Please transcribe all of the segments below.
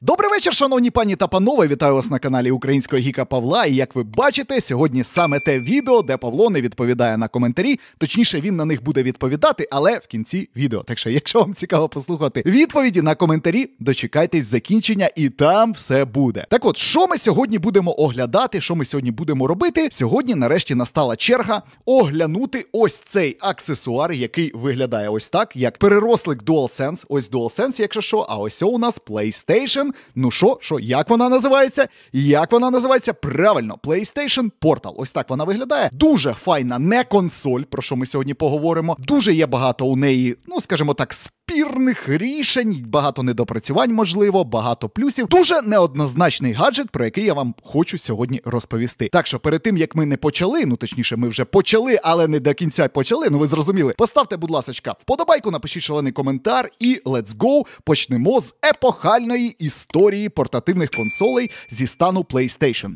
Добрий вечір, шановні пані та панове. Вітаю вас на каналі Українського Гіка Павла. І як ви бачите, сьогодні саме те відео, де Павло не відповідає на коментарі. Точніше, він на них буде відповідати, але в кінці відео. Так що, якщо вам цікаво послухати відповіді на коментарі, дочекайтесь закінчення, і там все буде. Так, от що ми сьогодні будемо оглядати, що ми сьогодні будемо робити? Сьогодні, нарешті, настала черга оглянути ось цей аксесуар, який виглядає ось так, як перерослик DualSense. Ось DualSense, якщо що, а ось у нас PlayStation. Порталом. Ну що, що, як вона називається? Як вона називається? Правильно, PlayStation Portal. Ось так вона виглядає. Дуже файна, не консоль, про що ми сьогодні поговоримо. Дуже є багато у неї, ну скажімо так, спірних рішень, багато недопрацювань, можливо, багато плюсів. Дуже неоднозначний гаджет, про який я вам хочу сьогодні розповісти. Так що перед тим як ми не почали, ну точніше, ми вже почали, але не до кінця почали. Ну ви зрозуміли. Поставте, будь ласка, вподобайку, напишіть шалений коментар, і let's go! Почнемо з епохальної історії історії портативних консолей зі стану PlayStation.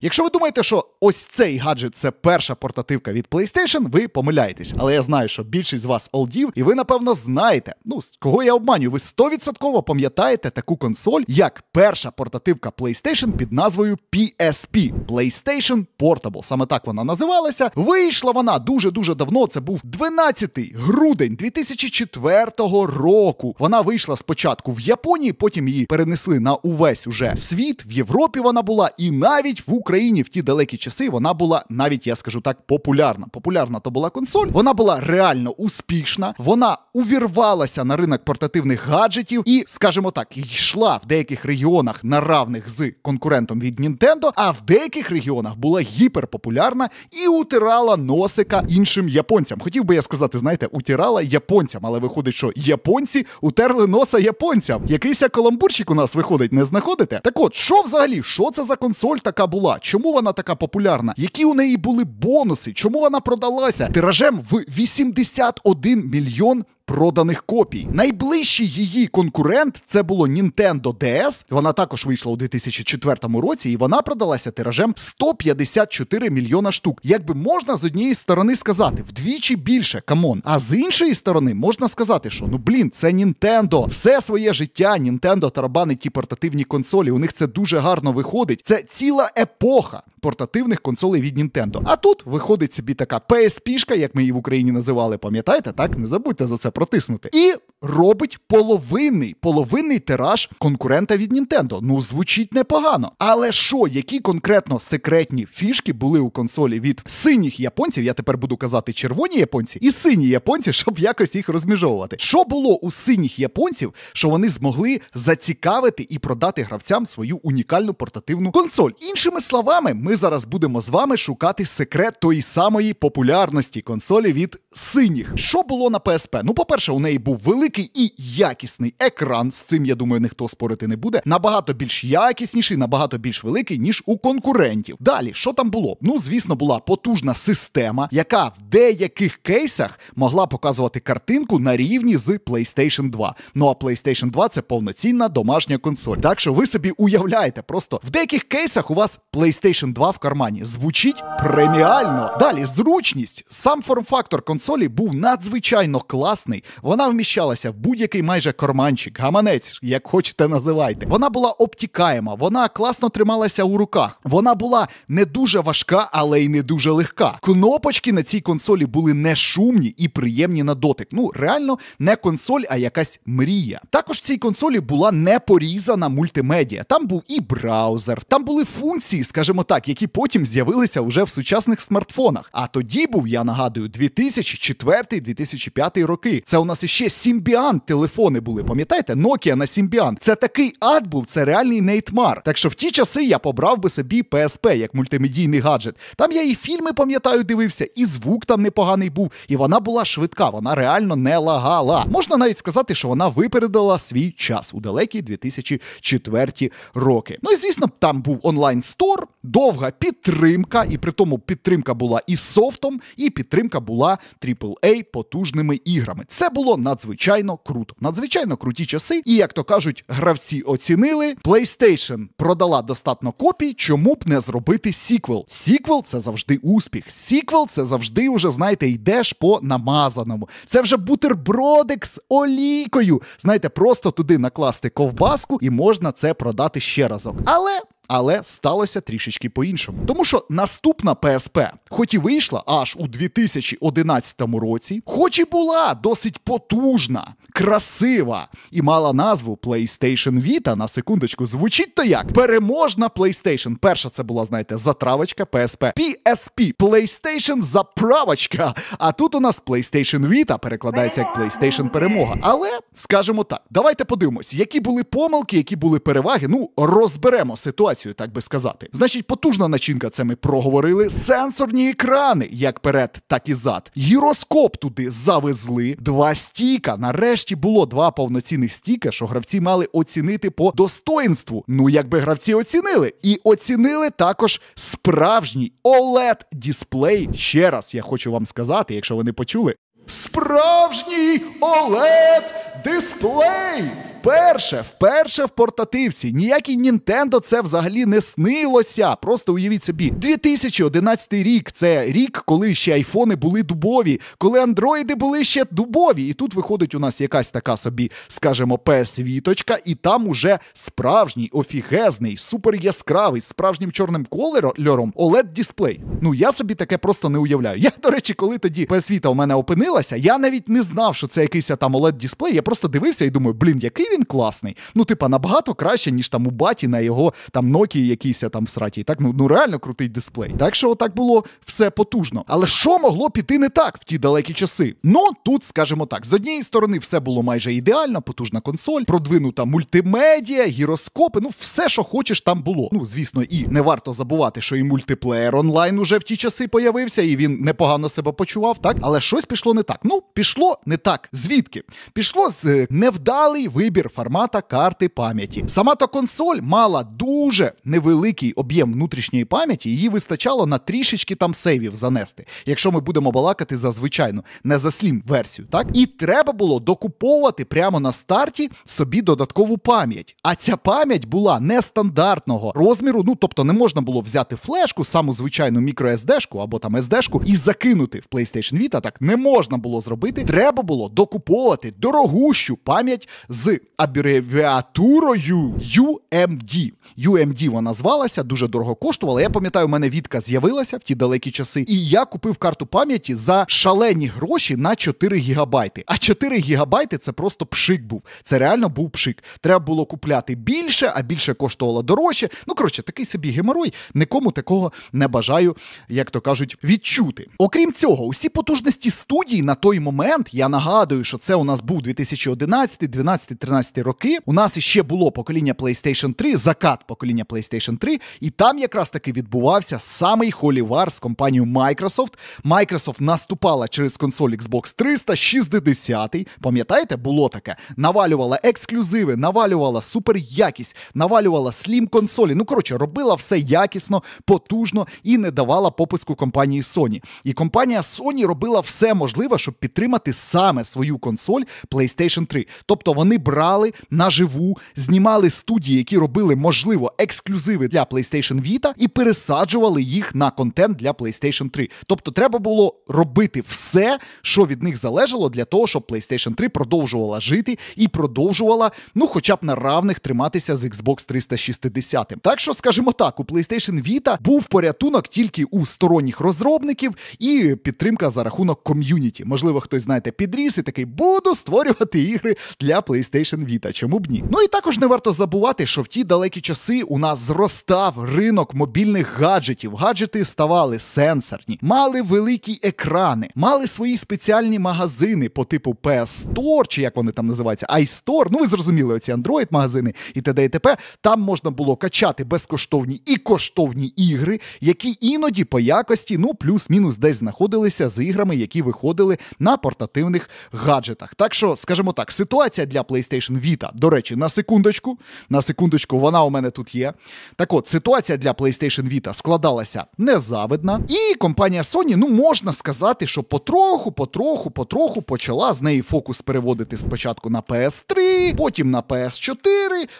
Якщо ви думаєте, що ось цей гаджет це перша портативка від PlayStation, ви помиляєтесь. Але я знаю, що більшість з вас олдів, і ви, напевно, знаєте. Ну, з кого я обманю, ви стовідсотково пам'ятаєте таку консоль, як перша портативка PlayStation під назвою PSP PlayStation Portable. Саме так вона називалася. Вийшла вона дуже-дуже давно. Це був 12 грудень 2004 року. Вона вийшла спочатку в Японії, потім її перенесли на увесь уже світ. В Європі вона була і навіть в Україні в ті далекі часи часи вона була навіть, я скажу так, популярна. Популярна то була консоль, вона була реально успішна, вона увірвалася на ринок портативних гаджетів і, скажімо так, йшла в деяких регіонах на равних з конкурентом від Nintendo, а в деяких регіонах була гіперпопулярна і утирала носика іншим японцям. Хотів би я сказати, знаєте, утирала японцям, але виходить, що японці утерли носа японцям. Якийсь каламбурчик у нас виходить, не знаходите? Так от, що взагалі, що це за консоль така була? Чому вона така популярна? популярна. Які у неї були бонуси? Чому вона продалася тиражем в 81 мільйон проданих копій. Найближчий її конкурент це було Nintendo DS. Вона також вийшла у 2004 році, і вона продалася тиражем 154 мільйона штук. Якби можна з однієї сторони сказати вдвічі більше, камон. А з іншої сторони можна сказати, що ну блін, це Nintendo. Все своє життя Nintendo тарабанить ті портативні консолі. У них це дуже гарно виходить. Це ціла епоха портативних консолей від Nintendo. А тут виходить собі така PSP-шка, як ми її в Україні називали. Пам'ятаєте, так? Не забудьте за це протиснути. І робить половинний половинний тираж конкурента від Нінтендо. Ну, звучить непогано. Але що, які конкретно секретні фішки були у консолі від синіх японців? Я тепер буду казати червоні японці і сині японці, щоб якось їх розміжовувати. Що було у синіх японців, що вони змогли зацікавити і продати гравцям свою унікальну портативну консоль? Іншими словами, ми зараз будемо з вами шукати секрет тої самої популярності консолі від синіх. Що було на PSP? Ну, по по-перше, у неї був великий і якісний екран. З цим я думаю, ніхто спорити не буде. Набагато більш якісніший, набагато більш великий, ніж у конкурентів. Далі, що там було? Ну, звісно, була потужна система, яка в деяких кейсах могла показувати картинку на рівні з PlayStation 2. Ну а PlayStation 2 це повноцінна домашня консоль. Так що ви собі уявляєте, просто в деяких кейсах у вас PlayStation 2 в кармані звучить преміально. Далі зручність. Сам форм-фактор консолі був надзвичайно класний єдиний. Вона вміщалася в будь-який майже карманчик, гаманець, як хочете, називайте. Вона була обтікаєма, вона класно трималася у руках. Вона була не дуже важка, але й не дуже легка. Кнопочки на цій консолі були не шумні і приємні на дотик. Ну реально не консоль, а якась мрія. Також в цій консолі була непорізана мультимедія. Там був і браузер, там були функції, скажімо так, які потім з'явилися вже в сучасних смартфонах. А тоді був, я нагадую, 2004-2005 роки. Це у нас іще Сімбіан телефони були. Пам'ятаєте? Nokia на Сімбіан. Це такий ад був, це реальний нейтмар. Так що в ті часи я побрав би собі PSP як мультимедійний гаджет. Там я і фільми пам'ятаю, дивився, і звук там непоганий був, і вона була швидка, вона реально не лагала. Можна навіть сказати, що вона випередила свій час у далекі 2004 роки. Ну і звісно, там був онлайн стор, довга підтримка, і при тому підтримка була і софтом, і підтримка була AAA потужними іграми. Це було надзвичайно круто. Надзвичайно круті часи. І як то кажуть, гравці оцінили. PlayStation продала достатньо копій, чому б не зробити сіквел. Сіквел це завжди успіх. Сіквел це завжди уже, знаєте, йдеш по намазаному. Це вже бутербродик з олійкою. Знаєте, просто туди накласти ковбаску і можна це продати ще разок. Але але сталося трішечки по-іншому. Тому що наступна ПСП, хоч і вийшла аж у 2011 році, хоч і була досить потужна, красива і мала назву PlayStation Vita, на секундочку, звучить то як переможна PlayStation. Перша це була, знаєте, затравочка ПСП. PSP, PlayStation заправочка. А тут у нас PlayStation Vita перекладається як PlayStation Перемога. Але скажімо так, давайте подивимось, які були помилки, які були переваги. Ну, розберемо ситуацію ситуацію, так би сказати. Значить, потужна начинка, це ми проговорили. Сенсорні екрани, як перед, так і зад. Гіроскоп туди завезли. Два стіка. Нарешті було два повноцінних стіка, що гравці мали оцінити по достоинству. Ну, якби гравці оцінили. І оцінили також справжній oled дисплей. Ще раз я хочу вам сказати, якщо ви не почули. Справжній oled дисплей! Вперше, вперше в портативці. Ніякий Нінтендо це взагалі не снилося. Просто уявіть собі. 2011 рік це рік, коли ще айфони були дубові, коли андроїди були ще дубові. І тут виходить у нас якась така собі, скажімо, П-світочка, і там уже справжній, офігезний, супер яскравий, справжнім чорним кольором oled дисплей. Ну я собі таке просто не уявляю. Я, до речі, коли тоді P-світа у мене опинилася, я навіть не знав, що це якийсь там oled дисплей Я просто дивився і думаю, блін, який він він класний. Ну, типа, набагато краще, ніж там у баті на його там Nokia якийсь там в сраті. Так, ну ну реально крутий дисплей. Так що отак було все потужно. Але що могло піти не так в ті далекі часи? Ну тут, скажімо так, з однієї сторони, все було майже ідеально, потужна консоль, продвинута мультимедіа, гіроскопи. Ну, все, що хочеш, там було. Ну, звісно, і не варто забувати, що і мультиплеєр онлайн уже в ті часи появився, і він непогано себе почував, так? Але щось пішло не так. Ну, пішло не так. Звідки? Пішло з е, невдалий вибір вибір формата карти пам'яті. Сама та консоль мала дуже невеликий об'єм внутрішньої пам'яті, її вистачало на трішечки там сейвів занести, якщо ми будемо балакати за звичайну, не за слім версію. Так і треба було докуповувати прямо на старті собі додаткову пам'ять. А ця пам'ять була нестандартного розміру. Ну тобто не можна було взяти флешку, саму звичайну мікро-SD-шку або там SD-шку і закинути в PlayStation Vita. Так не можна було зробити. Треба було докуповувати дорогущу пам'ять з абревіатурою UMD. UMD вона звалася, дуже дорого коштувала. Я пам'ятаю, у мене відка з'явилася в ті далекі часи. І я купив карту пам'яті за шалені гроші на 4 гігабайти. А 4 гігабайти це просто пшик був. Це реально був пшик. Треба було купляти більше, а більше коштувало дорожче. Ну, коротше, такий собі геморой. Нікому такого не бажаю, як то кажуть, відчути. Окрім цього, усі потужності студії на той момент, я нагадую, що це у нас був 2011, 12, 13, 2012 роки у нас іще було покоління PlayStation 3, закат покоління PlayStation 3, і там якраз таки відбувався самий холівар з компанією Microsoft. Microsoft наступала через консоль Xbox 360. Пам'ятаєте, було таке? Навалювала ексклюзиви, навалювала суперякість, навалювала слім консолі. Ну коротше, робила все якісно, потужно і не давала пописку компанії Sony. І компанія Sony робила все можливе, щоб підтримати саме свою консоль PlayStation 3. Тобто вони брали виїжджали наживу, знімали студії, які робили, можливо, ексклюзиви для PlayStation Vita, і пересаджували їх на контент для PlayStation 3. Тобто, треба було робити все, що від них залежало, для того, щоб PlayStation 3 продовжувала жити і продовжувала, ну, хоча б на равних триматися з Xbox 360. Так що, скажімо так, у PlayStation Vita був порятунок тільки у сторонніх розробників і підтримка за рахунок ком'юніті. Можливо, хтось знаєте, підріс і такий буду створювати ігри для PlayStation Віта, чому б ні? Ну і також не варто забувати, що в ті далекі часи у нас зростав ринок мобільних гаджетів. Гаджети ставали сенсорні, мали великі екрани, мали свої спеціальні магазини по типу PS Store, чи як вони там називаються, iStore. Ну ви зрозуміли, оці Android-магазини і т.д. і т.п. Там можна було качати безкоштовні і коштовні ігри, які іноді по якості, ну плюс-мінус, десь знаходилися з іграми, які виходили на портативних гаджетах. Так що, скажімо так, ситуація для PlayStation Vita. До речі, на секундочку, на секундочку, вона у мене тут є. Так от, ситуація для PlayStation Vita складалася незавидна, і компанія Sony, ну можна сказати, що потроху, потроху, потроху почала з неї фокус переводити спочатку на PS3, потім на PS4,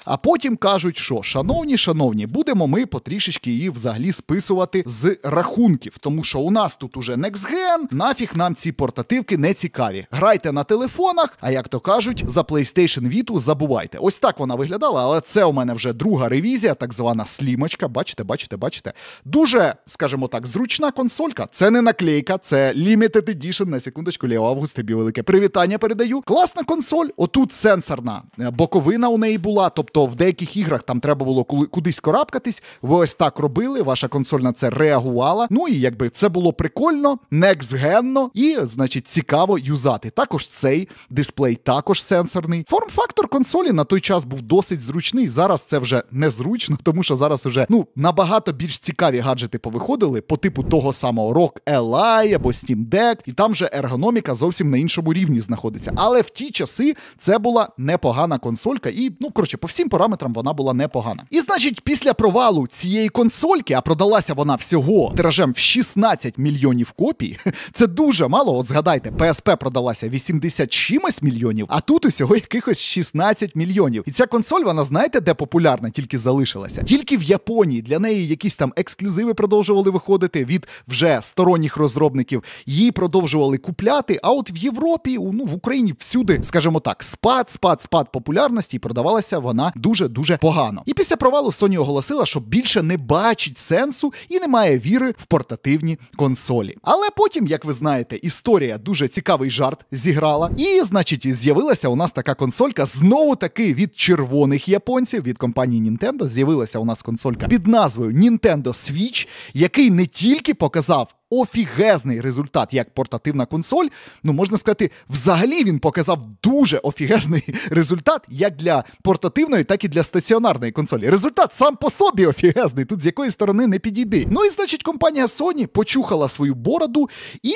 а потім кажуть, що шановні, шановні, будемо ми потрішечки її взагалі списувати з рахунків, тому що у нас тут уже Next Gen, нафіг нам ці портативки не цікаві. Грайте на телефонах, а як то кажуть, за PlayStation Vita світу, забувайте. Ось так вона виглядала, але це у мене вже друга ревізія, так звана слімочка. Бачите, бачите, бачите. Дуже, скажімо так, зручна консолька. Це не наклейка, це Limited Edition. На секундочку, Ліо Август, тобі велике привітання передаю. Класна консоль. Отут сенсорна е, боковина у неї була. Тобто в деяких іграх там треба було кудись корабкатись. Ви ось так робили. Ваша консоль на це реагувала. Ну і якби це було прикольно, некзгенно і, значить, цікаво юзати. Також цей дисплей також сенсорний. Форм Редактор консолі на той час був досить зручний. Зараз це вже незручно, тому що зараз вже ну набагато більш цікаві гаджети повиходили по типу того самого Rock LI або Steam Deck, і там же ергономіка зовсім на іншому рівні знаходиться. Але в ті часи це була непогана консолька, і ну коротше, по всім параметрам вона була непогана. І значить, після провалу цієї консольки, а продалася вона всього тиражем в 16 мільйонів копій. Це дуже мало. От згадайте, PSP продалася 80 чимось мільйонів, а тут усього якихось. 16 мільйонів. І ця консоль, вона знаєте, де популярна, тільки залишилася. Тільки в Японії для неї якісь там ексклюзиви продовжували виходити від вже сторонніх розробників. Її продовжували купляти. А от в Європі, ну в Україні всюди, скажімо так, спад, спад, спад популярності, і продавалася вона дуже дуже погано. І після провалу Sony оголосила, що більше не бачить сенсу і не має віри в портативні консолі. Але потім, як ви знаєте, історія дуже цікавий жарт зіграла. І, значить, з'явилася у нас така консолька знову таки від червоних японців від компанії Nintendo з'явилася у нас консолька під назвою Nintendo Switch, який не тільки показав. Офігезний результат як портативна консоль. Ну, можна сказати, взагалі він показав дуже офігезний результат як для портативної, так і для стаціонарної консолі. Результат сам по собі офігезний, тут з якої сторони не підійди. Ну і значить, компанія Sony почухала свою бороду і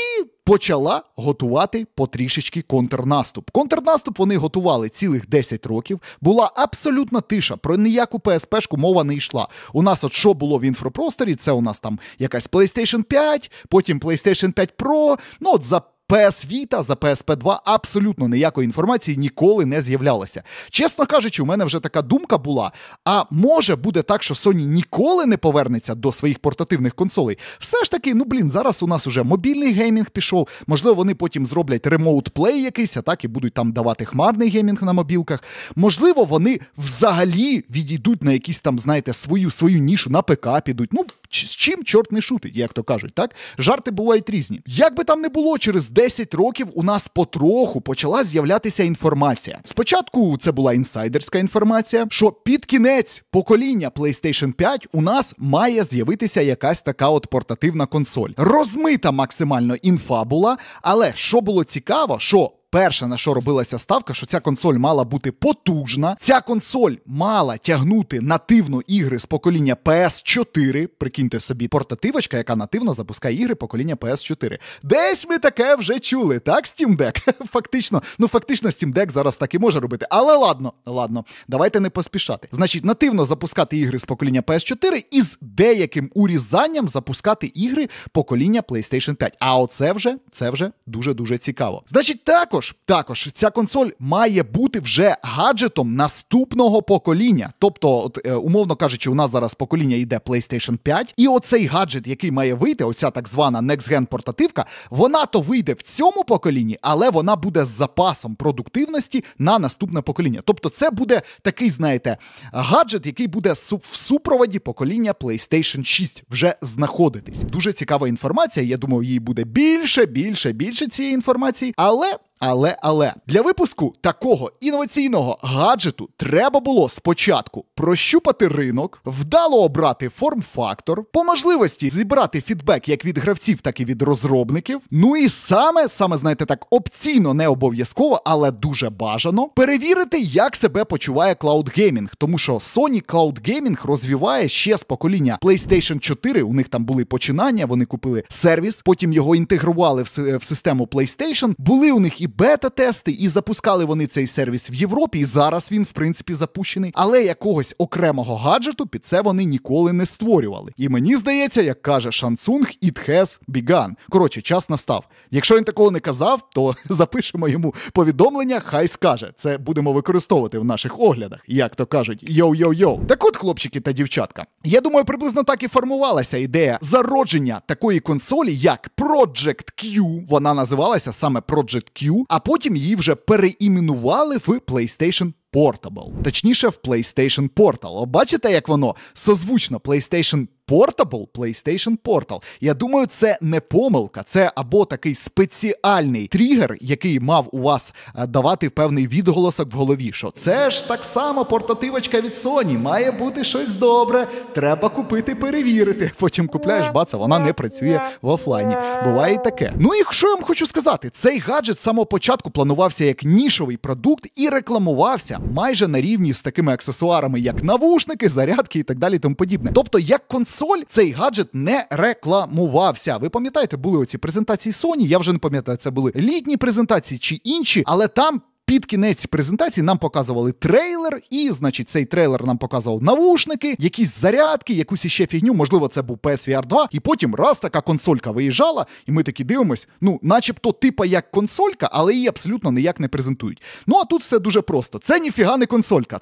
почала готувати потрішечки контрнаступ. Контрнаступ вони готували цілих 10 років. Була абсолютна тиша. Про ніяку ПСПшку мова не йшла. У нас, от що було в інфопросторі, це у нас там якась PlayStation 5, потім PlayStation 5 Pro. Ну от за PS Vita, за PSP2 абсолютно ніякої інформації ніколи не з'являлося. Чесно кажучи, у мене вже така думка була. А може буде так, що Sony ніколи не повернеться до своїх портативних консолей. Все ж таки, ну блін, зараз у нас уже мобільний геймінг пішов. Можливо, вони потім зроблять ремоут-плей якийсь, а так і будуть там давати хмарний геймінг на мобілках. Можливо, вони взагалі відійдуть на якісь там, знаєте, свою свою нішу на ПК підуть. Ну з чим чорт не шутить, як то кажуть, так жарти бувають різні. Як би там не було через 10 років у нас потроху почала з'являтися інформація. Спочатку це була інсайдерська інформація, що під кінець покоління PlayStation 5 у нас має з'явитися якась така от портативна консоль. Розмита максимально інфа була, але що було цікаво, що перше на що робилася ставка, що ця консоль мала бути потужна. Ця консоль мала тягнути нативно ігри з покоління PS4. Прикиньте собі, портативочка, яка нативно запускає ігри покоління PS4. Десь ми таке вже чули, так, Steam Deck? Фактично, ну фактично, Steam Deck зараз так і може робити. Але ладно, ладно, давайте не поспішати. Значить, нативно запускати ігри з покоління PS4 і з деяким урізанням запускати ігри покоління PlayStation 5. А оце вже це вже дуже дуже цікаво. Значить, також. Також також ця консоль має бути вже гаджетом наступного покоління. Тобто, от, е, умовно кажучи, у нас зараз покоління йде PlayStation 5, і оцей гаджет, який має вийти, оця так звана Next Gen портативка, вона то вийде в цьому поколінні, але вона буде з запасом продуктивності на наступне покоління. Тобто, це буде такий, знаєте, гаджет, який буде в супроводі покоління PlayStation 6 вже знаходитись. Дуже цікава інформація. Я думаю, її буде більше, більше, більше цієї інформації, але. Але, але для випуску такого інноваційного гаджету треба було спочатку прощупати ринок, вдало обрати форм-фактор, по можливості зібрати фідбек як від гравців, так і від розробників. Ну і саме, саме знаєте так, опційно не обов'язково, але дуже бажано перевірити, як себе почуває Cloud Gaming, тому що Sony Cloud Gaming розвиває ще з покоління PlayStation 4. У них там були починання, вони купили сервіс, потім його інтегрували в систему PlayStation. Були у них і бета-тести, і запускали вони цей сервіс в Європі. І зараз він, в принципі, запущений. Але якогось окремого гаджету під це вони ніколи не створювали. І мені здається, як каже Samsung, it has begun. Коротше, час настав. Якщо він такого не казав, то запишемо йому повідомлення, хай скаже. Це будемо використовувати в наших оглядах, як то кажуть, Йо-йо, йо, Так от, хлопчики та дівчатка, я думаю, приблизно так і формувалася ідея зародження такої консолі, як Project Q. Вона називалася саме Project Q а потім її вже переіменували в PlayStation Portable. Точніше, в PlayStation Portal. Бачите, як воно созвучно PlayStation Portable PlayStation Portal. Я думаю, це не помилка, це або такий спеціальний тригер, який мав у вас е, давати певний відголосок в голові. Що це ж так само портативочка від Sony, має бути щось добре. Треба купити, перевірити. Потім купляєш баца вона не працює в офлайні. Буває і таке. Ну і що я вам хочу сказати, цей гаджет з самого початку планувався як нішовий продукт і рекламувався майже на рівні з такими аксесуарами, як навушники, зарядки і так далі. Тому подібне. Тобто, як консоль консоль цей гаджет не рекламувався. Ви пам'ятаєте, були оці презентації Sony? Я вже не пам'ятаю, це були літні презентації чи інші, але там. Під кінець презентації нам показували трейлер, і, значить, цей трейлер нам показував навушники, якісь зарядки, якусь іще фігню. Можливо, це був PSVR 2. І потім раз така консолька виїжджала, і ми такі дивимось, ну, начебто, типа як консолька, але її абсолютно ніяк не презентують. Ну а тут все дуже просто: це ніфіга не консолька.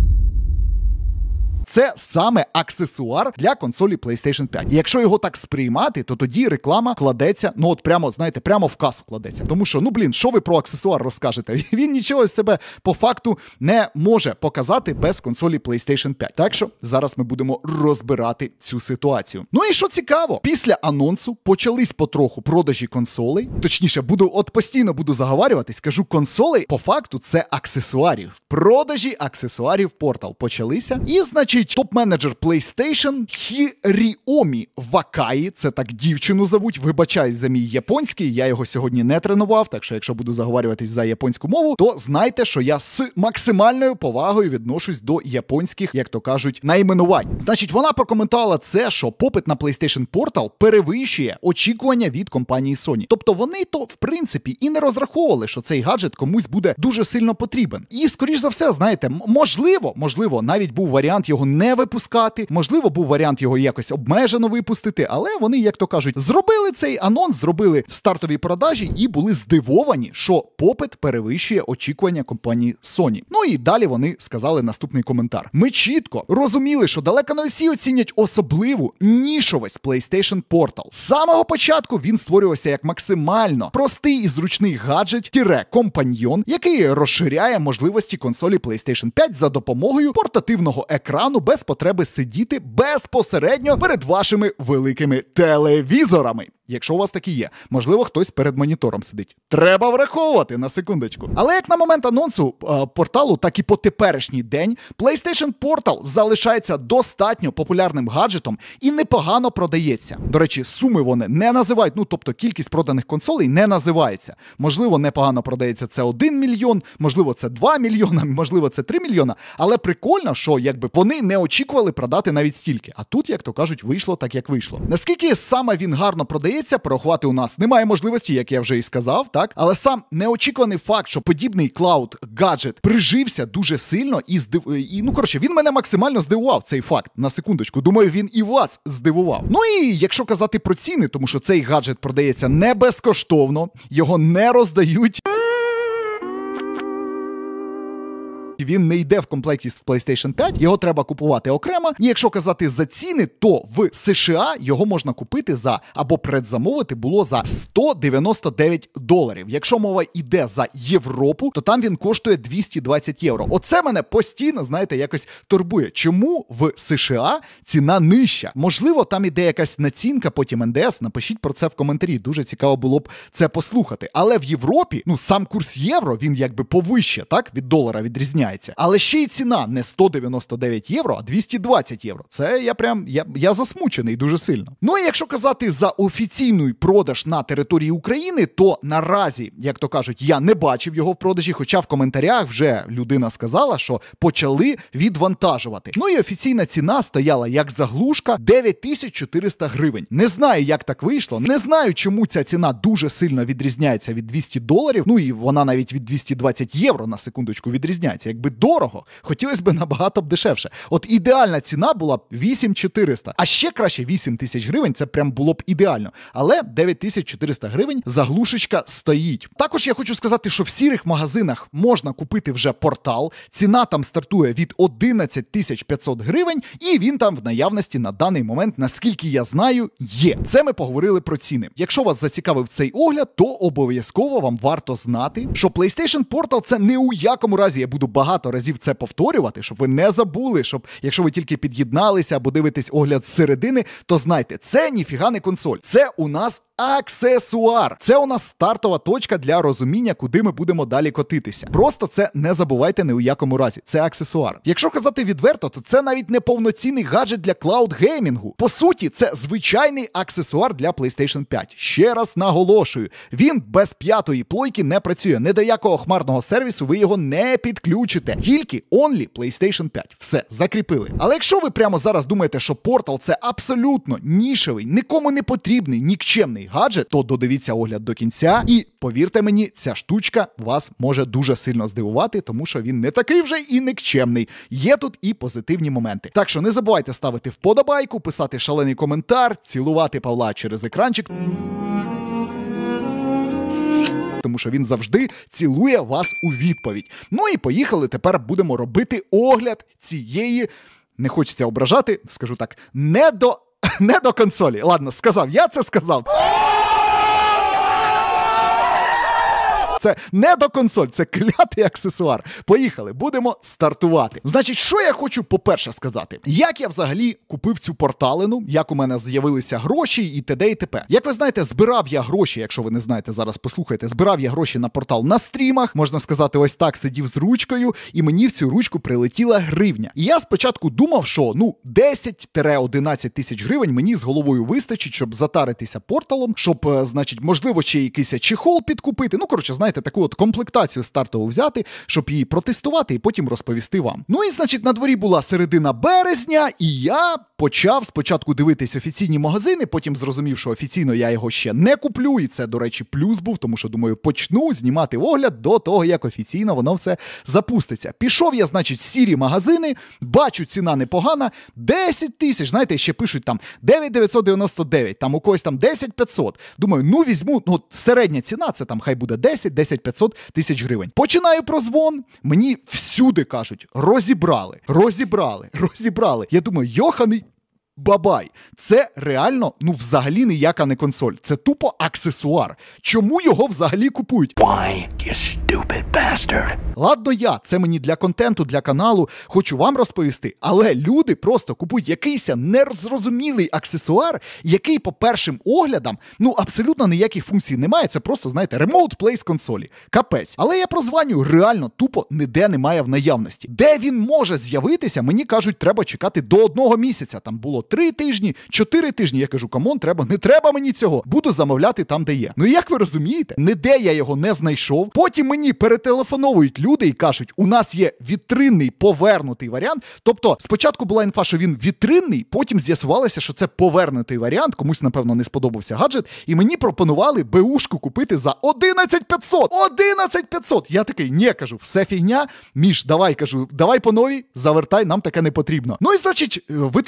це саме аксесуар для консолі PlayStation 5. І якщо його так сприймати, то тоді реклама кладеться, ну от прямо, знаєте, прямо в касу кладеться. Тому що, ну блін, що ви про аксесуар розкажете? Він нічого з себе по факту не може показати без консолі PlayStation 5. Так що зараз ми будемо розбирати цю ситуацію. Ну і що цікаво, після анонсу почались потроху продажі консолей. Точніше, буду от постійно буду заговарюватись, кажу, консолей по факту це аксесуарів. Продажі аксесуарів Portal почалися. І, значить. Скажіть, топ-менеджер PlayStation Хіріомі Вакаї, це так дівчину зовуть. Вибачаюсь за мій японський. Я його сьогодні не тренував. Так що, якщо буду заговарюватись за японську мову, то знайте, що я з максимальною повагою відношусь до японських, як то кажуть, найменувань. Значить, вона прокоментувала це, що попит на PlayStation Portal перевищує очікування від компанії Sony. Тобто вони то в принципі і не розраховували, що цей гаджет комусь буде дуже сильно потрібен. І скоріш за все, знаєте, можливо, можливо, навіть був варіант його не випускати. Можливо, був варіант його якось обмежено випустити, але вони, як то кажуть, зробили цей анонс, зробили стартові продажі і були здивовані, що попит перевищує очікування компанії Sony. Ну і далі вони сказали наступний коментар. Ми чітко розуміли, що далеко не всі оцінять особливу нішовість PlayStation Portal. З самого початку він створювався як максимально простий і зручний гаджет, тіре компаньйон, який розширяє можливості консолі PlayStation 5 за допомогою портативного екрану каналу без потреби сидіти безпосередньо перед вашими великими телевізорами якщо у вас такі є. Можливо, хтось перед монітором сидить. Треба враховувати на секундочку. Але як на момент анонсу е, порталу, так і по теперішній день PlayStation Portal залишається достатньо популярним гаджетом і непогано продається. До речі, суми вони не називають. Ну тобто кількість проданих консолей не називається. Можливо, непогано продається це 1 мільйон, можливо, це 2 мільйона, можливо, це 3 мільйона. Але прикольно, що якби вони не очікували продати навіть стільки. А тут, як то кажуть, вийшло так, як вийшло. Наскільки саме він гарно продає? здається, порахувати у нас немає можливості, як я вже і сказав, так але сам неочікуваний факт, що подібний клауд гаджет прижився дуже сильно і здив... Е, і ну коротше, він мене максимально здивував цей факт на секундочку. Думаю, він і вас здивував. Ну і якщо казати про ціни, тому що цей гаджет продається не безкоштовно, його не роздають. він не йде в комплекті з PlayStation 5, його треба купувати окремо. І якщо казати за ціни, то в США його можна купити за або предзамовити було за 199 доларів. Якщо мова йде за Європу, то там він коштує 220 євро. Оце мене постійно, знаєте, якось турбує. Чому в США ціна нижча? Можливо, там іде якась націнка, потім НДС. Напишіть про це в коментарі. Дуже цікаво було б це послухати. Але в Європі, ну сам курс євро, він якби повище, так від долара відрізняє міняється. Але ще й ціна не 199 євро, а 220 євро. Це я прям я, я засмучений дуже сильно. Ну і якщо казати за офіційний продаж на території України, то наразі, як то кажуть, я не бачив його в продажі, хоча в коментарях вже людина сказала, що почали відвантажувати. Ну і офіційна ціна стояла як заглушка 9400 гривень. Не знаю, як так вийшло. Не знаю, чому ця ціна дуже сильно відрізняється від 200 доларів. Ну і вона навіть від 220 євро на секундочку відрізняється. Як якби дорого, хотілося б набагато б дешевше. От ідеальна ціна була б 8400, а ще краще 8 тисяч гривень. Це прям було б ідеально. Але 9400 гривень заглушечка стоїть. Також я хочу сказати, що в сірих магазинах можна купити вже портал. Ціна там стартує від 11 тисяч 500 гривень, і він там в наявності на даний момент, наскільки я знаю, є. Це ми поговорили про ціни. Якщо вас зацікавив цей огляд, то обов'язково вам варто знати, що PlayStation Portal це не у якому разі я буду багато багато разів це повторювати, щоб ви не забули, щоб якщо ви тільки під'єдналися або дивитесь огляд зсередини, то знайте, це ніфіга не консоль. Це у нас аксесуар. Це у нас стартова точка для розуміння, куди ми будемо далі котитися. Просто це не забувайте ні у якому разі. Це аксесуар. Якщо казати відверто, то це навіть не повноцінний гаджет для клауд геймінгу. По суті, це звичайний аксесуар для PlayStation 5. Ще раз наголошую, він без п'ятої плойки не працює. Не до якого хмарного сервісу ви його не підключите бачите, тільки only PlayStation 5. Все, закріпили. Але якщо ви прямо зараз думаєте, що портал це абсолютно нішевий, нікому не потрібний, нікчемний гаджет, то додивіться огляд до кінця. І повірте мені, ця штучка вас може дуже сильно здивувати, тому що він не такий вже і нікчемний. Є тут і позитивні моменти. Так що не забувайте ставити вподобайку, писати шалений коментар, цілувати Павла через екранчик тому що він завжди цілує вас у відповідь. Ну і поїхали. Тепер будемо робити огляд цієї. Не хочеться ображати, скажу так, не до не до консолі. Ладно, сказав, я це сказав. Це не до консоль, це клятий аксесуар. Поїхали, будемо стартувати. Значить, що я хочу, по-перше, сказати, як я взагалі купив цю порталину, як у мене з'явилися гроші і т.д. і т.п. Як ви знаєте, збирав я гроші, якщо ви не знаєте зараз, послухайте, збирав я гроші на портал на стрімах, можна сказати, ось так сидів з ручкою, і мені в цю ручку прилетіла гривня. І я спочатку думав, що ну 10-11 тисяч гривень мені з головою вистачить, щоб затаритися порталом, щоб, е, значить, можливо, ще якийсь чехол підкупити. Ну, коротше, знаєте знаєте, таку от комплектацію стартову взяти, щоб її протестувати і потім розповісти вам. Ну і значить, на дворі була середина березня, і я почав спочатку дивитись офіційні магазини, потім зрозумів, що офіційно я його ще не куплю. І це, до речі, плюс був, тому що думаю, почну знімати огляд до того, як офіційно воно все запуститься. Пішов я, значить, в сірі магазини, бачу, ціна непогана. 10 тисяч, знаєте, ще пишуть там 9999, там у когось там 10500. Думаю, ну візьму, ну середня ціна, це там хай буде 10 10 500 тисяч гривень. Починаю прозвон. Мені всюди кажуть: розібрали, розібрали, розібрали. Я думаю, йоханий бабай. Це реально, ну взагалі ніяка не консоль. Це тупо аксесуар. Чому його взагалі купують? Why, you stupid bastard? Ладно, я це мені для контенту, для каналу. Хочу вам розповісти, але люди просто купують якийсь нерозрозумілий аксесуар, який по першим оглядам ну абсолютно ніяких функцій немає. Це просто знаєте ремоут плей з консолі. Капець. Але я прозваню реально тупо ніде немає в наявності. Де він може з'явитися, мені кажуть, треба чекати до одного місяця. Там було три тижні, чотири тижні. Я кажу, камон, треба, не треба мені цього. Буду замовляти там, де є. Ну як ви розумієте, ніде я його не знайшов. Потім мені перетелефоновують люди і кажуть, у нас є вітринний повернутий варіант. Тобто, спочатку була інфа, що він вітринний, потім з'ясувалося, що це повернутий варіант. Комусь, напевно, не сподобався гаджет. І мені пропонували БУшку купити за 11500. 11500! Я такий, ні, кажу, все фігня. Міш, давай кажу, давай по новій, завертай, нам таке не потрібно. Ну і значить, е, ви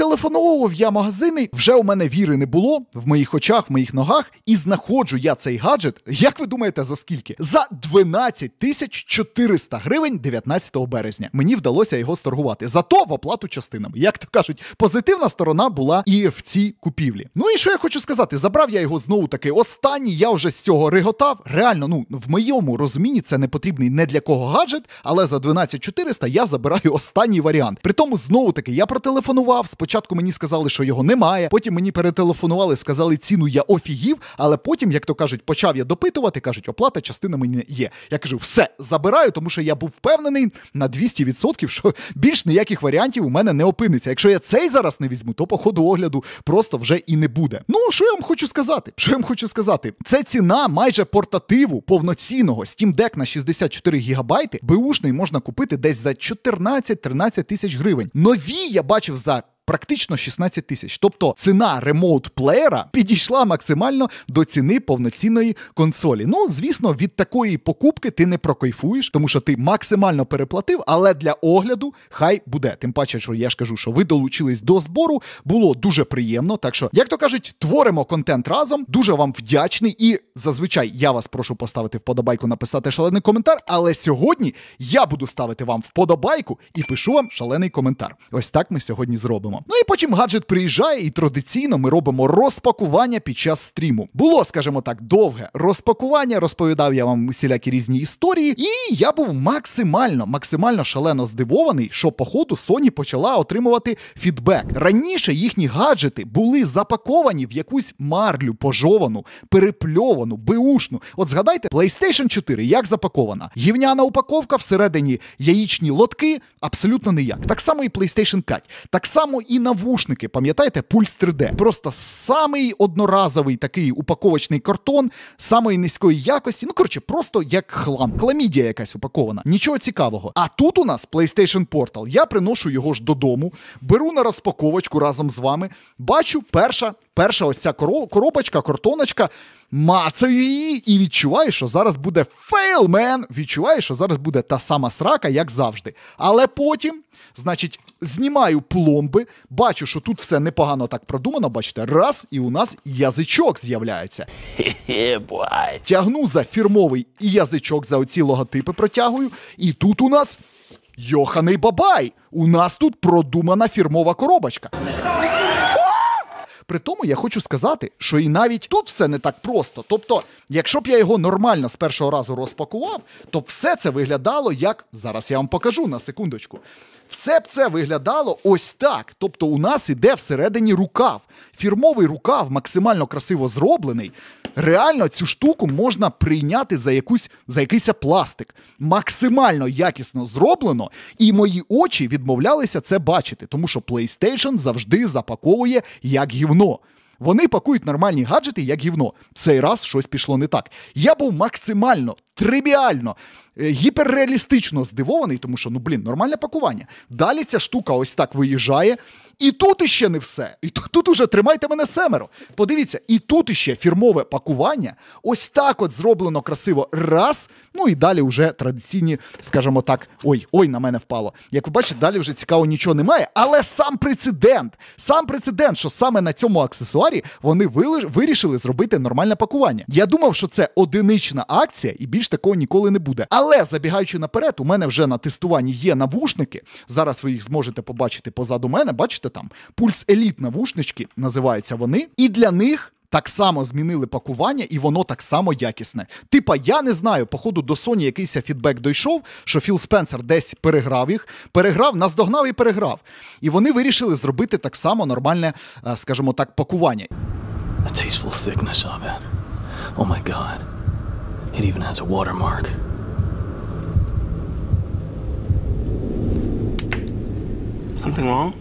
Зайшов я магазини, вже у мене віри не було в моїх очах, в моїх ногах, і знаходжу я цей гаджет. Як ви думаєте, за скільки? За 12 тисяч 400 гривень 19 березня. Мені вдалося його сторгувати. Зато в оплату частинами. Як то кажуть, позитивна сторона була і в цій купівлі. Ну і що я хочу сказати? Забрав я його знову таки. Останній я вже з цього риготав. Реально, ну в моєму розумінні це не потрібний не для кого гаджет, але за 12400 я забираю останній варіант. При тому знову таки я протелефонував. Спочатку мені сказали сказали, що його немає. Потім мені перетелефонували, сказали ціну, я офігів. Але потім, як то кажуть, почав я допитувати, кажуть, оплата частина мені є. Я кажу, все забираю, тому що я був впевнений на 200%, що більш ніяких варіантів у мене не опиниться. Якщо я цей зараз не візьму, то по ходу огляду просто вже і не буде. Ну що я вам хочу сказати? Що я вам хочу сказати? Це ціна майже портативу повноцінного Steam Deck на 64 гігабайти. Бушний можна купити десь за 14-13 тисяч гривень. Нові я бачив за практично 16 тисяч. Тобто ціна ремоут-плеєра підійшла максимально до ціни повноцінної консолі. Ну, звісно, від такої покупки ти не прокайфуєш, тому що ти максимально переплатив, але для огляду хай буде. Тим паче, що я ж кажу, що ви долучились до збору, було дуже приємно. Так що, як то кажуть, творимо контент разом. Дуже вам вдячний. І зазвичай я вас прошу поставити вподобайку, написати шалений коментар. Але сьогодні я буду ставити вам вподобайку і пишу вам шалений коментар. Ось так ми сьогодні зробимо стрімимо. Ну і потім гаджет приїжджає, і традиційно ми робимо розпакування під час стріму. Було, скажімо так, довге розпакування. Розповідав я вам усілякі різні історії, і я був максимально, максимально шалено здивований, що походу, Sony почала отримувати фідбек. Раніше їхні гаджети були запаковані в якусь марлю пожовану, перепльовану, беушну. От згадайте, PlayStation 4 як запакована. Гівняна упаковка всередині яєчні лотки абсолютно ніяк. Так само і PlayStation 5. Так само і навушники, пам'ятаєте, пульс 3D. Просто самий одноразовий такий упаковочний картон, самої низької якості. Ну, коротше, просто як хлам. Хламідія якась упакована. Нічого цікавого. А тут у нас PlayStation Portal. Я приношу його ж додому, беру на розпаковочку разом з вами. Бачу, перша, перша ось ця коробочка, картоночка мацаю її і відчуваю, що зараз буде фейлмен. Відчуваєш, що зараз буде та сама срака, як завжди. Але потім, значить, знімаю пломби, бачу, що тут все непогано так продумано. Бачите, раз, і у нас язичок з'являється. Тягну за фірмовий язичок за оці логотипи протягую, і тут у нас. Йоханий бабай! У нас тут продумана фірмова коробочка. При тому я хочу сказати, що і навіть тут все не так просто. Тобто, якщо б я його нормально з першого разу розпакував, то все це виглядало як зараз. Я вам покажу на секундочку. Все б це виглядало ось так. Тобто, у нас іде всередині рукав. Фірмовий рукав максимально красиво зроблений. Реально цю штуку можна прийняти за якусь за якийсь пластик. Максимально якісно зроблено, і мої очі відмовлялися це бачити, тому що PlayStation завжди запаковує як гівно. Вони пакують нормальні гаджети як гівно. Цей раз щось пішло не так. Я був максимально тривіально, е, гіперреалістично здивований, тому що ну блін, нормальне пакування. Далі ця штука ось так виїжджає. І тут іще не все. І тут, тут уже тримайте мене семеро. Подивіться, і тут іще фірмове пакування. Ось так от зроблено красиво раз. Ну і далі вже традиційні, скажімо так, ой, ой, на мене впало. Як ви бачите, далі вже цікаво нічого немає. Але сам прецедент, сам прецедент, що саме на цьому аксесуарі доларі вони вирішили зробити нормальне пакування. Я думав, що це одинична акція, і більш такого ніколи не буде. Але забігаючи наперед, у мене вже на тестуванні є навушники. Зараз ви їх зможете побачити позаду мене. Бачите там пульс еліт навушнички називаються вони, і для них так само змінили пакування, і воно так само якісне. Типа, я не знаю, походу до Sony якийсь фідбек дійшов, що Філ Спенсер десь переграв їх, переграв, наздогнав і переграв. І вони вирішили зробити так само нормальне, е, скажімо так, пакування. A tasteful thickness of it. Oh my god. It even has a watermark. Something wrong?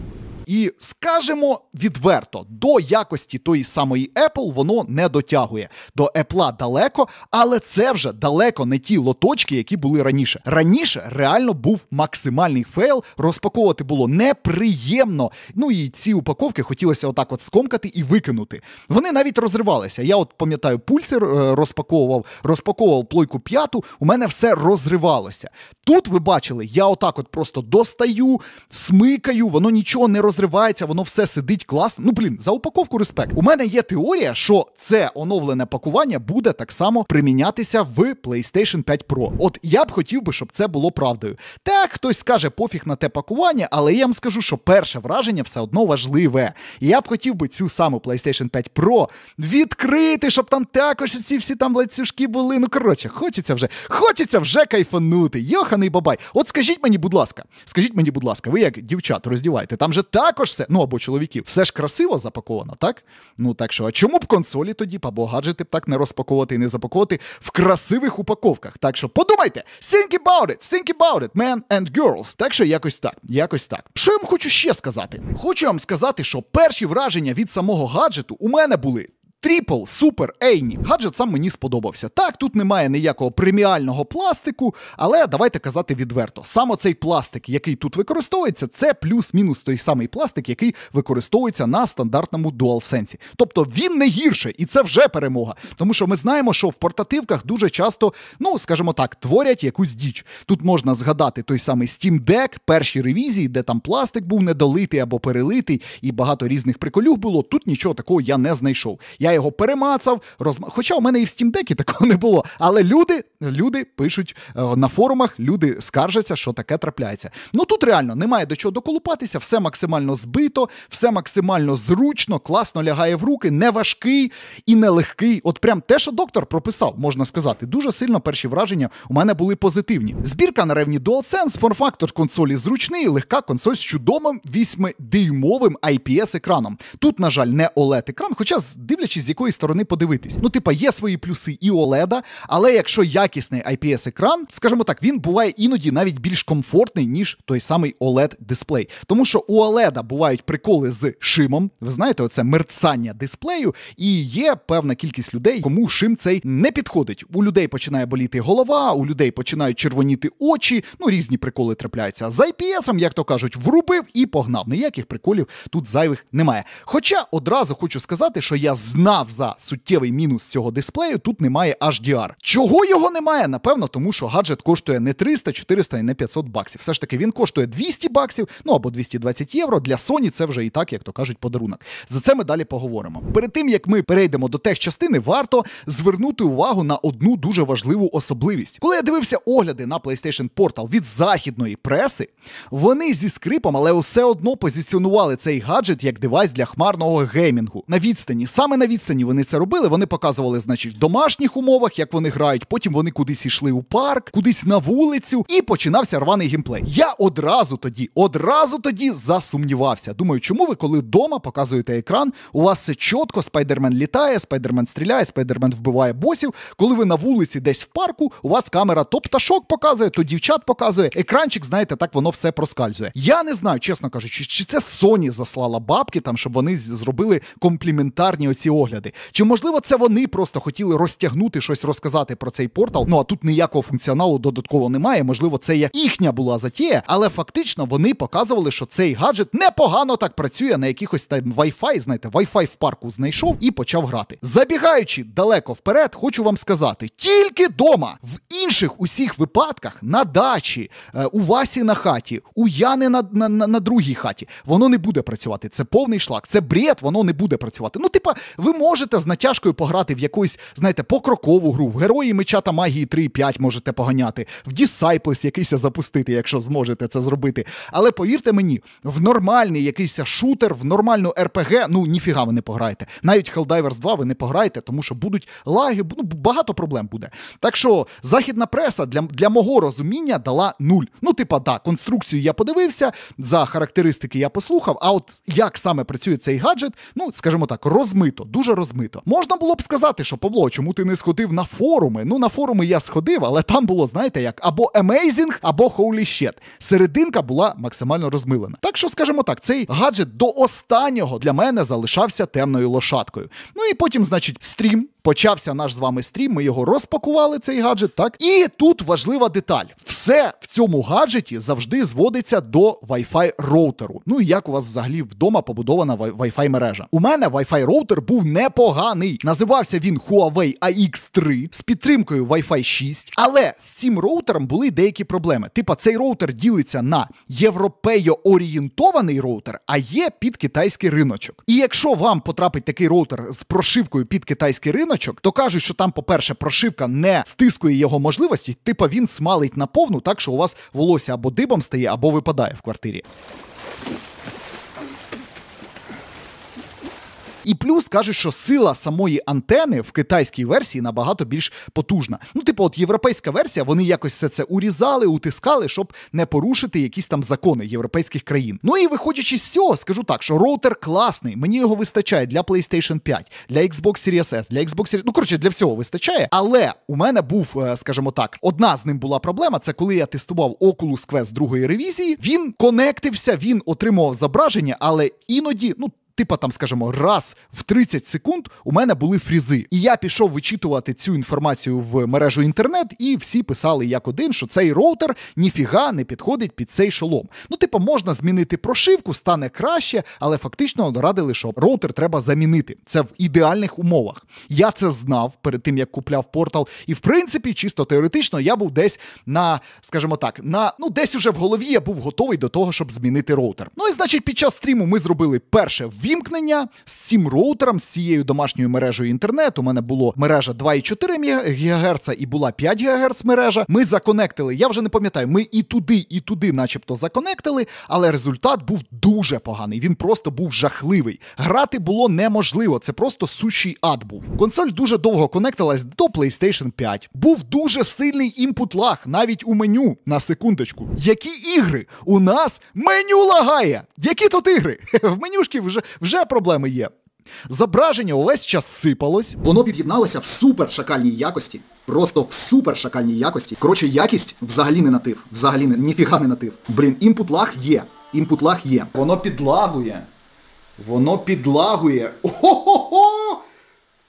І скажемо відверто, до якості тої самої Apple воно не дотягує. До Apple далеко, але це вже далеко не ті лоточки, які були раніше. Раніше реально був максимальний фейл, розпаковувати було неприємно. Ну і ці упаковки хотілося отак от скомкати і викинути. Вони навіть розривалися. Я от пам'ятаю, пульсер розпаковував, розпаковував плойку п'яту, у мене все розривалося. Тут ви бачили, я отак от просто достаю, смикаю, воно нічого не розривається розривається, воно все сидить класно. Ну блін, за упаковку респект. У мене є теорія, що це оновлене пакування буде так само примінятися в PlayStation 5 Pro. От я б хотів би, щоб це було правдою. Так, хтось скаже пофіг на те пакування, але я вам скажу, що перше враження все одно важливе. І я б хотів би цю саму PlayStation 5 Pro відкрити, щоб там також ці всі там лацюшки були. Ну коротше, хочеться вже, хочеться вже кайфанути. Йоханий бабай. От скажіть мені, будь ласка, скажіть мені, будь ласка, ви як дівчат роздіваєте, там же так також все, ну або чоловіків, все ж красиво запаковано, так? Ну так що, а чому б консолі тоді або гаджети б так не розпаковувати і не запаковувати в красивих упаковках? Так що подумайте, think about it, think about it, men and girls. Так що якось так, якось так. Що я вам хочу ще сказати? Хочу вам сказати, що перші враження від самого гаджету у мене були Тріпл, супер, ейні. Гаджет сам мені сподобався. Так, тут немає ніякого преміального пластику, але давайте казати відверто. Саме цей пластик, який тут використовується, це плюс-мінус той самий пластик, який використовується на стандартному DualSense. Тобто він не гірше, і це вже перемога. Тому що ми знаємо, що в портативках дуже часто, ну скажімо так, творять якусь діч. Тут можна згадати той самий Steam Deck, перші ревізії, де там пластик був недолитий або перелитий, і багато різних приколюх було. Тут нічого такого я не знайшов. Я його перемацав, розма... хоча у мене і в Steam Deck такого не було. Але люди люди пишуть е, на форумах, люди скаржаться, що таке трапляється. Ну тут реально немає до чого доколупатися, все максимально збито, все максимально зручно, класно лягає в руки, не важкий і нелегкий. От прям те, що доктор прописав, можна сказати, дуже сильно перші враження у мене були позитивні. Збірка на ревні DualSense, форм-фактор консолі зручний, легка консоль з чудовим 8-дюймовим IPS-екраном. Тут, на жаль, не oled екран хоча, дивлячись з якої сторони подивитись. Ну, типа, є свої плюси і OLED, але якщо якісний IPS-екран, скажімо так, він буває іноді навіть більш комфортний, ніж той самий oled дисплей. Тому що у OLED бувають приколи з шимом. Ви знаєте, оце мерцання дисплею, і є певна кількість людей, кому шим цей не підходить. У людей починає боліти голова, у людей починають червоніти очі, ну різні приколи трапляються. З IPS, як то кажуть, врубив і погнав. Ніяких приколів тут зайвих немає. Хоча одразу хочу сказати, що я знаю знав за суттєвий мінус цього дисплею, тут немає HDR. Чого його немає? Напевно, тому що гаджет коштує не 300, 400 і не 500 баксів. Все ж таки він коштує 200 баксів, ну або 220 євро. Для Sony це вже і так, як то кажуть, подарунок. За це ми далі поговоримо. Перед тим як ми перейдемо до тех частини, варто звернути увагу на одну дуже важливу особливість. Коли я дивився огляди на PlayStation Portal від західної преси, вони зі скрипом, але все одно позиціонували цей гаджет як девайс для хмарного геймінгу на відстані, саме на відстані відстані вони це робили. Вони показували, значить, в домашніх умовах, як вони грають. Потім вони кудись йшли у парк, кудись на вулицю, і починався рваний гімплей. Я одразу тоді, одразу тоді засумнівався. Думаю, чому ви, коли вдома показуєте екран, у вас все чітко, спайдермен літає, спайдермен стріляє, спайдермен вбиває босів. Коли ви на вулиці десь в парку, у вас камера то пташок показує, то дівчат показує. Екранчик, знаєте, так воно все проскальзує. Я не знаю, чесно кажучи, чи це Sony заслала бабки там, щоб вони зробили компліментарні оці погляди. Чи можливо це вони просто хотіли розтягнути щось, розказати про цей портал? Ну а тут ніякого функціоналу додатково немає. Можливо, це є їхня була затія, але фактично вони показували, що цей гаджет непогано так працює на якихось там Wi-Fi, Знаєте, Wi-Fi в парку знайшов і почав грати. Забігаючи далеко вперед, хочу вам сказати: тільки дома в інших усіх випадках на дачі, е, у Васі на хаті, у Яни на, на, на, на другій хаті, воно не буде працювати. Це повний шлак, це бред, воно не буде працювати. Ну, типа, ви можете з натяжкою пограти в якусь, знаєте, покрокову гру, в герої меча та магії 5 можете поганяти, в Disciples якийсь запустити, якщо зможете це зробити. Але повірте мені, в нормальний якийсь шутер, в нормальну РПГ, ну ніфіга ви не пограєте. Навіть Helldivers 2 ви не пограєте, тому що будуть лаги, ну багато проблем буде. Так що західна преса для для мого розуміння дала нуль. Ну, типа, да, конструкцію я подивився, за характеристики я послухав. А от як саме працює цей гаджет, ну скажімо так, розмито. Дуже дуже розмито. Можна було б сказати, що Павло, чому ти не сходив на форуми? Ну на форуми я сходив, але там було, знаєте, як або amazing, або holy shit. Серединка була максимально розмилена. Так що, скажімо так, цей гаджет до останнього для мене залишався темною лошадкою. Ну і потім, значить, стрім. Почався наш з вами стрім, ми його розпакували, цей гаджет, так? І тут важлива деталь: все в цьому гаджеті завжди зводиться до Wi-Fi роутеру. Ну і як у вас взагалі вдома побудована Wi-Fi мережа? У мене Wi-Fi роутер був непоганий. Називався він Huawei AX3 з підтримкою Wi-Fi 6. Але з цим роутером були деякі проблеми. Типа цей роутер ділиться на орієнтований роутер, а є під китайський риночок. І якщо вам потрапить такий роутер з прошивкою під китайський ринок, картиночок, то кажуть, що там, по-перше, прошивка не стискує його можливості, типа він смалить наповну, так що у вас волосся або дибом стає, або випадає в квартирі. І плюс кажуть, що сила самої антени в китайській версії набагато більш потужна. Ну, типу, от європейська версія, вони якось все це урізали, утискали, щоб не порушити якісь там закони європейських країн. Ну і виходячи з цього, скажу так, що роутер класний, мені його вистачає для PlayStation 5, для Xbox Series S, для Xbox Series... Ну коротше, для всього вистачає. Але у мене був, е, скажімо так, одна з ним була проблема. Це коли я тестував Oculus Quest другої ревізії. Він конектився, він отримував зображення, але іноді, ну типа там, скажімо, раз в 30 секунд у мене були фрізи. І я пішов вичитувати цю інформацію в мережу інтернет, і всі писали як один, що цей роутер ніфіга не підходить під цей шолом. Ну, типа, можна змінити прошивку, стане краще, але фактично радили, що роутер треба замінити. Це в ідеальних умовах. Я це знав перед тим, як купляв портал. І в принципі, чисто теоретично, я був десь на, скажімо так, на ну десь уже в голові я був готовий до того, щоб змінити роутер. Ну і значить, під час стріму ми зробили перше вімкнення з цим роутером, з цією домашньою мережею інтернету. У мене було мережа 2,4 ГГц і була 5 ГГц мережа. Ми законектили. Я вже не пам'ятаю, ми і туди, і туди, начебто, законектили, але результат був дуже поганий. Він просто був жахливий. Грати було неможливо. Це просто сущий ад був. Консоль дуже довго конектилась до PlayStation 5. Був дуже сильний імпут лаг, навіть у меню на секундочку. Які ігри у нас меню лагає? Які тут ігри? В менюшки вже вже проблеми є. Зображення увесь час сипалось. Воно під'єдналося в супер шакальній якості. Просто в супер шакальній якості. Коротше, якість взагалі не натив. Взагалі не ніфіга не натив. Блін, імпут лаг є. Імпут лаг є. Воно підлагує. Воно підлагує. О-хо-хо!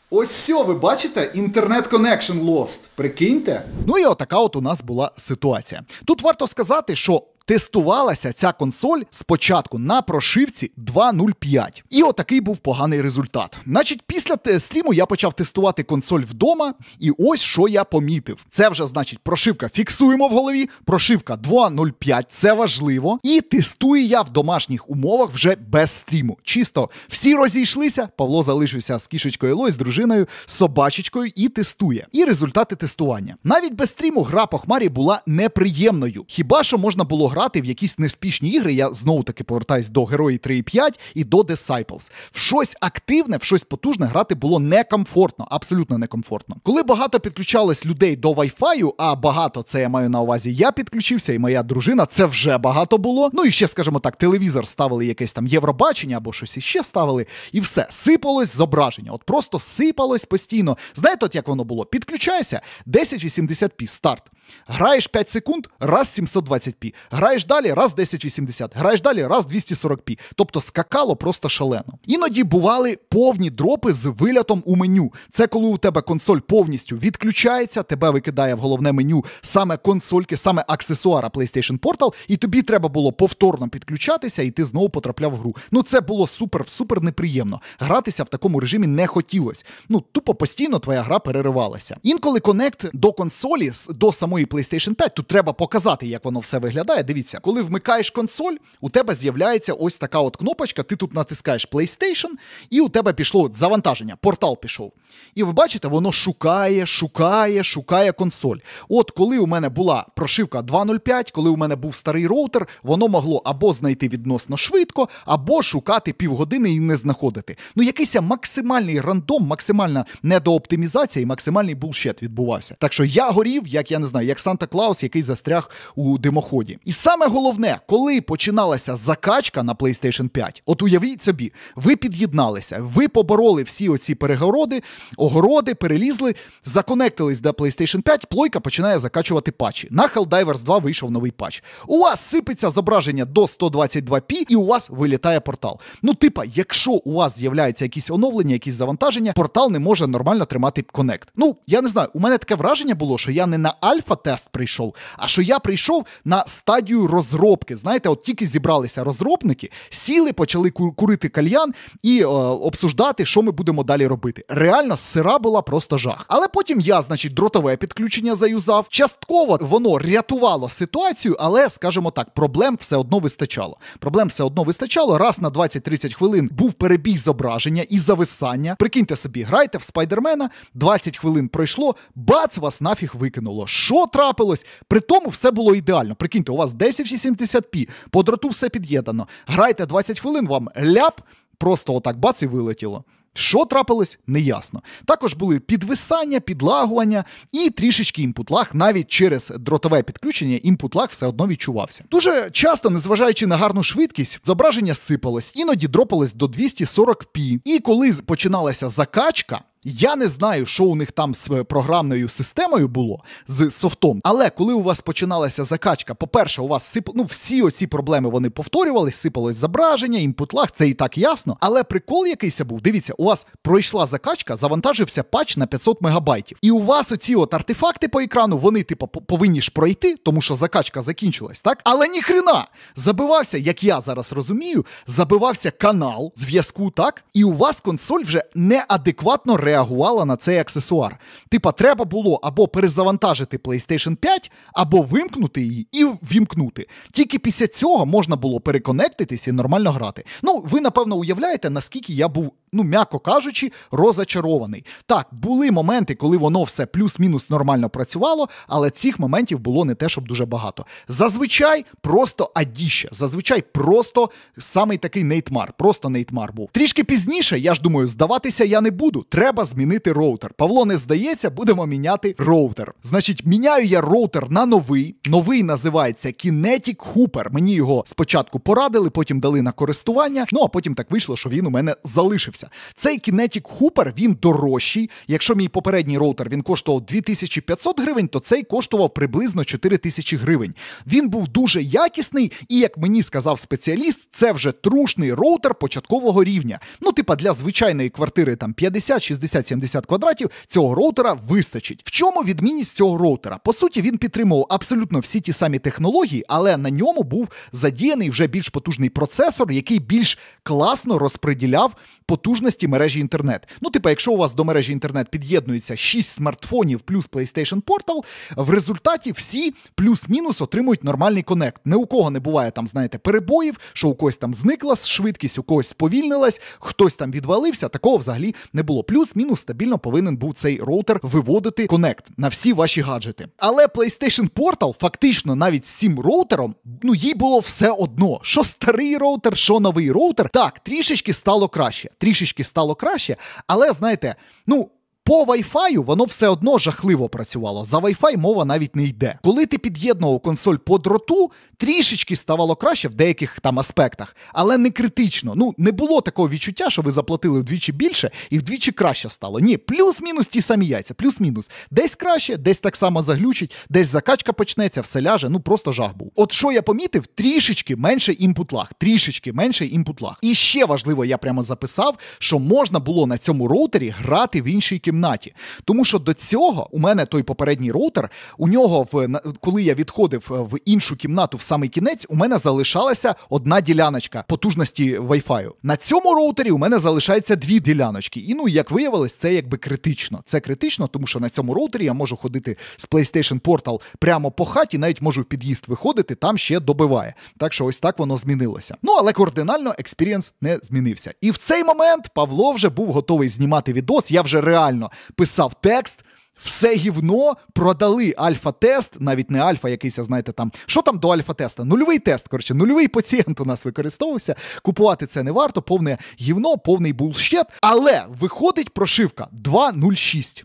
Ось ви бачите, інтернет коннекшн lost. Прикиньте. Ну і отака от у нас була ситуація. Тут варто сказати, що тестувалася ця консоль спочатку на прошивці 2.05. І отакий був поганий результат. Значить, після стріму я почав тестувати консоль вдома, і ось що я помітив. Це вже значить прошивка фіксуємо в голові, прошивка 2.05, це важливо. І тестую я в домашніх умовах вже без стріму. Чисто всі розійшлися. Павло залишився з кішечкою Лой, з дружиною, з собачечкою і тестує. І результати тестування. Навіть без стріму гра по хмарі була неприємною. Хіба що можна було грати в якісь неспішні ігри. Я знову таки повертаюсь до герої 3.5 і до Disciples. В щось активне, в щось потужне грати було некомфортно, абсолютно некомфортно. Коли багато підключалось людей до Wi-Fi, а багато це я маю на увазі, я підключився, і моя дружина це вже багато було. Ну і ще, скажімо так, телевізор ставили якесь там Євробачення або щось іще ставили, і все сипалось зображення. От просто сипалось постійно. Знаєте, от як воно було? Підключайся, 1080p старт. Граєш 5 секунд, раз 720p. Граєш далі, раз 1080, граєш далі, раз 240p. Тобто скакало просто шалено. Іноді бували повні дропи з вилятом у меню. Це коли у тебе консоль повністю відключається, тебе викидає в головне меню саме консольки, саме аксесуара PlayStation Portal, і тобі треба було повторно підключатися, і ти знову потрапляв в гру. Ну це було супер-супер неприємно. Гратися в такому режимі не хотілось. Ну тупо постійно твоя гра переривалася. Інколи коннект до консолі до самого самої PlayStation 5, тут треба показати, як воно все виглядає. Дивіться, коли вмикаєш консоль, у тебе з'являється ось така от кнопочка. Ти тут натискаєш PlayStation, і у тебе пішло от завантаження, портал пішов. І ви бачите, воно шукає, шукає, шукає консоль. От коли у мене була прошивка 2.05, коли у мене був старий роутер, воно могло або знайти відносно швидко, або шукати півгодини і не знаходити. Ну, якийсь максимальний рандом, максимальна недооптимізація і максимальний булшет відбувався. Так що я горів, як я не знаю як Санта Клаус, який застряг у димоході. І саме головне, коли починалася закачка на PlayStation 5, от уявіть собі, ви під'єдналися, ви побороли всі оці перегороди, огороди, перелізли, законектились до PlayStation 5, плойка починає закачувати патчі. На Helldivers 2 вийшов новий патч. У вас сипеться зображення до 122p, і у вас вилітає портал. Ну, типа, якщо у вас з'являється якісь оновлення, якісь завантаження, портал не може нормально тримати конект. Ну я не знаю, у мене таке враження було, що я не на альфа альфа-тест прийшов, а що я прийшов на стадію розробки. Знаєте, от тільки зібралися розробники, сіли, почали курити кальян і о, е, обсуждати, що ми будемо далі робити. Реально, сира була просто жах. Але потім я, значить, дротове підключення заюзав. Частково воно рятувало ситуацію, але, скажімо так, проблем все одно вистачало. Проблем все одно вистачало. Раз на 20-30 хвилин був перебій зображення і зависання. Прикиньте собі, грайте в спайдермена, 20 хвилин пройшло, бац, вас нафіг викинуло. Що трапилось? При тому все було ідеально. Прикиньте, у вас 1070p, по дроту все під'єднано. Грайте 20 хвилин, вам ляп, просто отак бац і вилетіло. Що трапилось, неясно. Також були підвисання, підлагування і трішечки лаг. навіть через дротове підключення лаг все одно відчувався. Дуже часто, незважаючи на гарну швидкість, зображення сипалось, іноді дропалось до 240p. І коли починалася закачка, я не знаю, що у них там з е, програмною системою було з софтом. Але коли у вас починалася закачка, по-перше, у вас сип... ну, всі оці проблеми вони повторювались, сипалось зображення, імпутлаг, це і так ясно. Але прикол якийсь був. Дивіться, у вас пройшла закачка, завантажився патч на 500 мегабайтів. І у вас оці от артефакти по екрану, вони, типу, повинні ж пройти, тому що закачка закінчилась, так? Але ніхрена! Забивався, як я зараз розумію, забивався канал зв'язку, так? І у вас консоль вже неадекватно реагує реагувала на цей аксесуар. Типа, треба було або перезавантажити PlayStation 5, або вимкнути її і вімкнути. Тільки після цього можна було переконектитись і нормально грати. Ну, ви напевно уявляєте, наскільки я був ну м'яко кажучи, розочарований. Так, були моменти, коли воно все плюс-мінус нормально працювало, але цих моментів було не те, щоб дуже багато. Зазвичай просто адіще, зазвичай просто самий такий нейтмар, просто нейтмар був. Трішки пізніше, я ж думаю, здаватися я не буду. Треба змінити роутер. Павло не здається, будемо міняти роутер. Значить, міняю я роутер на новий. Новий називається Kinetic Hooper. Мені його спочатку порадили, потім дали на користування. Ну а потім так вийшло, що він у мене залишився змінилася. Цей Kinetic Hooper, він дорожчий. Якщо мій попередній роутер він коштував 2500 гривень, то цей коштував приблизно 4000 гривень. Він був дуже якісний, і, як мені сказав спеціаліст, це вже трушний роутер початкового рівня. Ну, типа для звичайної квартири там 50, 60, 70 квадратів цього роутера вистачить. В чому відмінність цього роутера? По суті, він підтримував абсолютно всі ті самі технології, але на ньому був задіяний вже більш потужний процесор, який більш класно розприділяв потужність потужності мережі інтернет. Ну, типу, якщо у вас до мережі інтернет під'єднується 6 смартфонів плюс PlayStation Portal, в результаті всі плюс-мінус отримують нормальний конект. Ні у кого не буває там, знаєте, перебоїв, що у когось там зникла швидкість, у когось сповільнилась, хтось там відвалився. Такого взагалі не було. Плюс-мінус стабільно повинен був цей роутер виводити конект на всі ваші гаджети. Але PlayStation Portal фактично навіть з цим роутером, ну їй було все одно. Що старий роутер, що новий роутер, так трішечки стало краще. Трішечки трішечки стало краще, але знаєте, ну. По Wi-Fi воно все одно жахливо працювало. За Wi-Fi мова навіть не йде. Коли ти під'єднував консоль по дроту, трішечки ставало краще в деяких там аспектах, але не критично. Ну не було такого відчуття, що ви заплатили вдвічі більше і вдвічі краще стало. Ні, плюс-мінус ті самі яйця, плюс-мінус. Десь краще, десь так само заглючить, десь закачка почнеться, все ляже. Ну просто жах був. От що я помітив, трішечки менше імпутлаг, трішечки менше імпутлаг. І ще важливо, я прямо записав, що можна було на цьому роутері грати в іншій кімнаті кімнаті. Тому що до цього у мене той попередній роутер, у нього в коли я відходив е, в іншу кімнату в самий кінець, у мене залишалася одна діляночка потужності Wi-Fi. На цьому роутері у мене залишається дві діляночки. І ну, як виявилось, це якби критично. Це критично, тому що на цьому роутері я можу ходити з PlayStation Portal прямо по хаті, навіть можу в під'їзд виходити, там ще добиває. Так що ось так воно змінилося. Ну але кардинально експірієнс не змінився. І в цей момент Павло вже був готовий знімати відос. Я вже реально правильно писав текст. Все гівно продали альфа-тест, навіть не альфа, якийсь, знаєте, там. Що там до альфа-теста? Нульовий тест, коротше, нульовий пацієнт у нас використовувався. Купувати це не варто, повне гівно, повний булщет. Але виходить прошивка 2.06.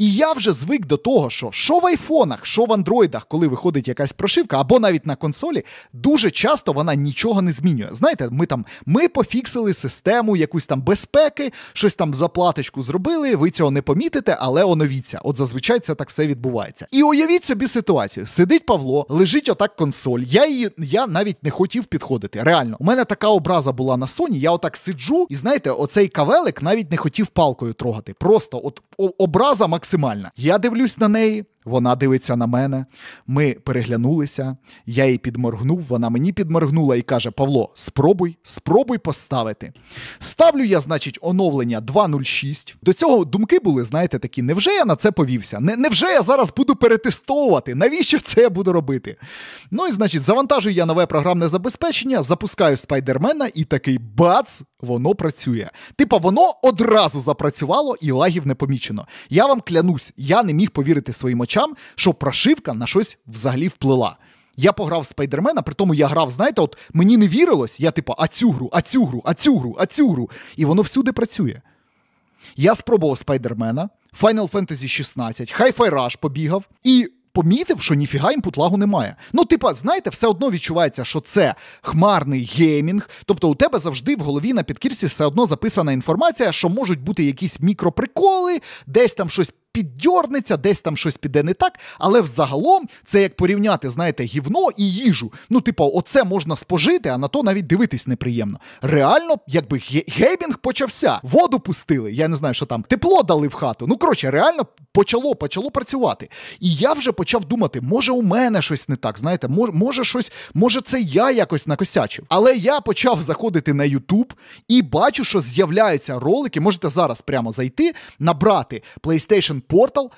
І я вже звик до того, що що в айфонах, що в андроїдах, коли виходить якась прошивка, або навіть на консолі, дуже часто вона нічого не змінює. Знаєте, ми там ми пофіксили систему якусь там безпеки, щось там за платочку зробили. Ви цього не помітите, але оновіться. От зазвичай це так все відбувається. І уявіть собі ситуацію: сидить Павло, лежить отак консоль. Я її я навіть не хотів підходити. Реально, у мене така образа була на Sony, Я отак сиджу, і знаєте, оцей кавелик навіть не хотів палкою трогати. Просто от образа максимальна максимальна. Я дивлюсь на неї, вона дивиться на мене, ми переглянулися, я їй підморгнув, вона мені підморгнула і каже: Павло, спробуй, спробуй поставити. Ставлю я, значить, оновлення 2.06. До цього думки були, знаєте, такі: невже я на це повівся? Не, Невже я зараз буду перетестовувати? Навіщо це я буду робити? Ну і значить, завантажую я нове програмне забезпечення, запускаю спайдермена і такий бац, воно працює. Типа, воно одразу запрацювало і лагів не помічено. Я вам клянусь, я не міг повірити своїм очам глядачам, що прошивка на щось взагалі вплила. Я пограв в спайдермена, при тому я грав, знаєте, от мені не вірилось, я типу, а цю гру, а цю гру, а цю гру, а цю гру. І воно всюди працює. Я спробував спайдермена, Final Fantasy 16, Hi-Fi Rush побігав і помітив, що ніфіга імпутлагу немає. Ну, типа, знаєте, все одно відчувається, що це хмарний геймінг. Тобто у тебе завжди в голові на підкірці все одно записана інформація, що можуть бути якісь мікроприколи, десь там щось піддьорнеться, десь там щось піде не так. Але взагалом це як порівняти, знаєте, гівно і їжу. Ну, типу, оце можна спожити, а на то навіть дивитись неприємно. Реально, якби геймінг почався, воду пустили. Я не знаю, що там, тепло дали в хату. Ну коротше, реально почало почало працювати. І я вже почав думати, може, у мене щось не так. Знаєте, може може, щось, може, це я якось накосячив. Але я почав заходити на Ютуб і бачу, що з'являються ролики. Можете зараз прямо зайти, набрати PlayStation Extraction Portal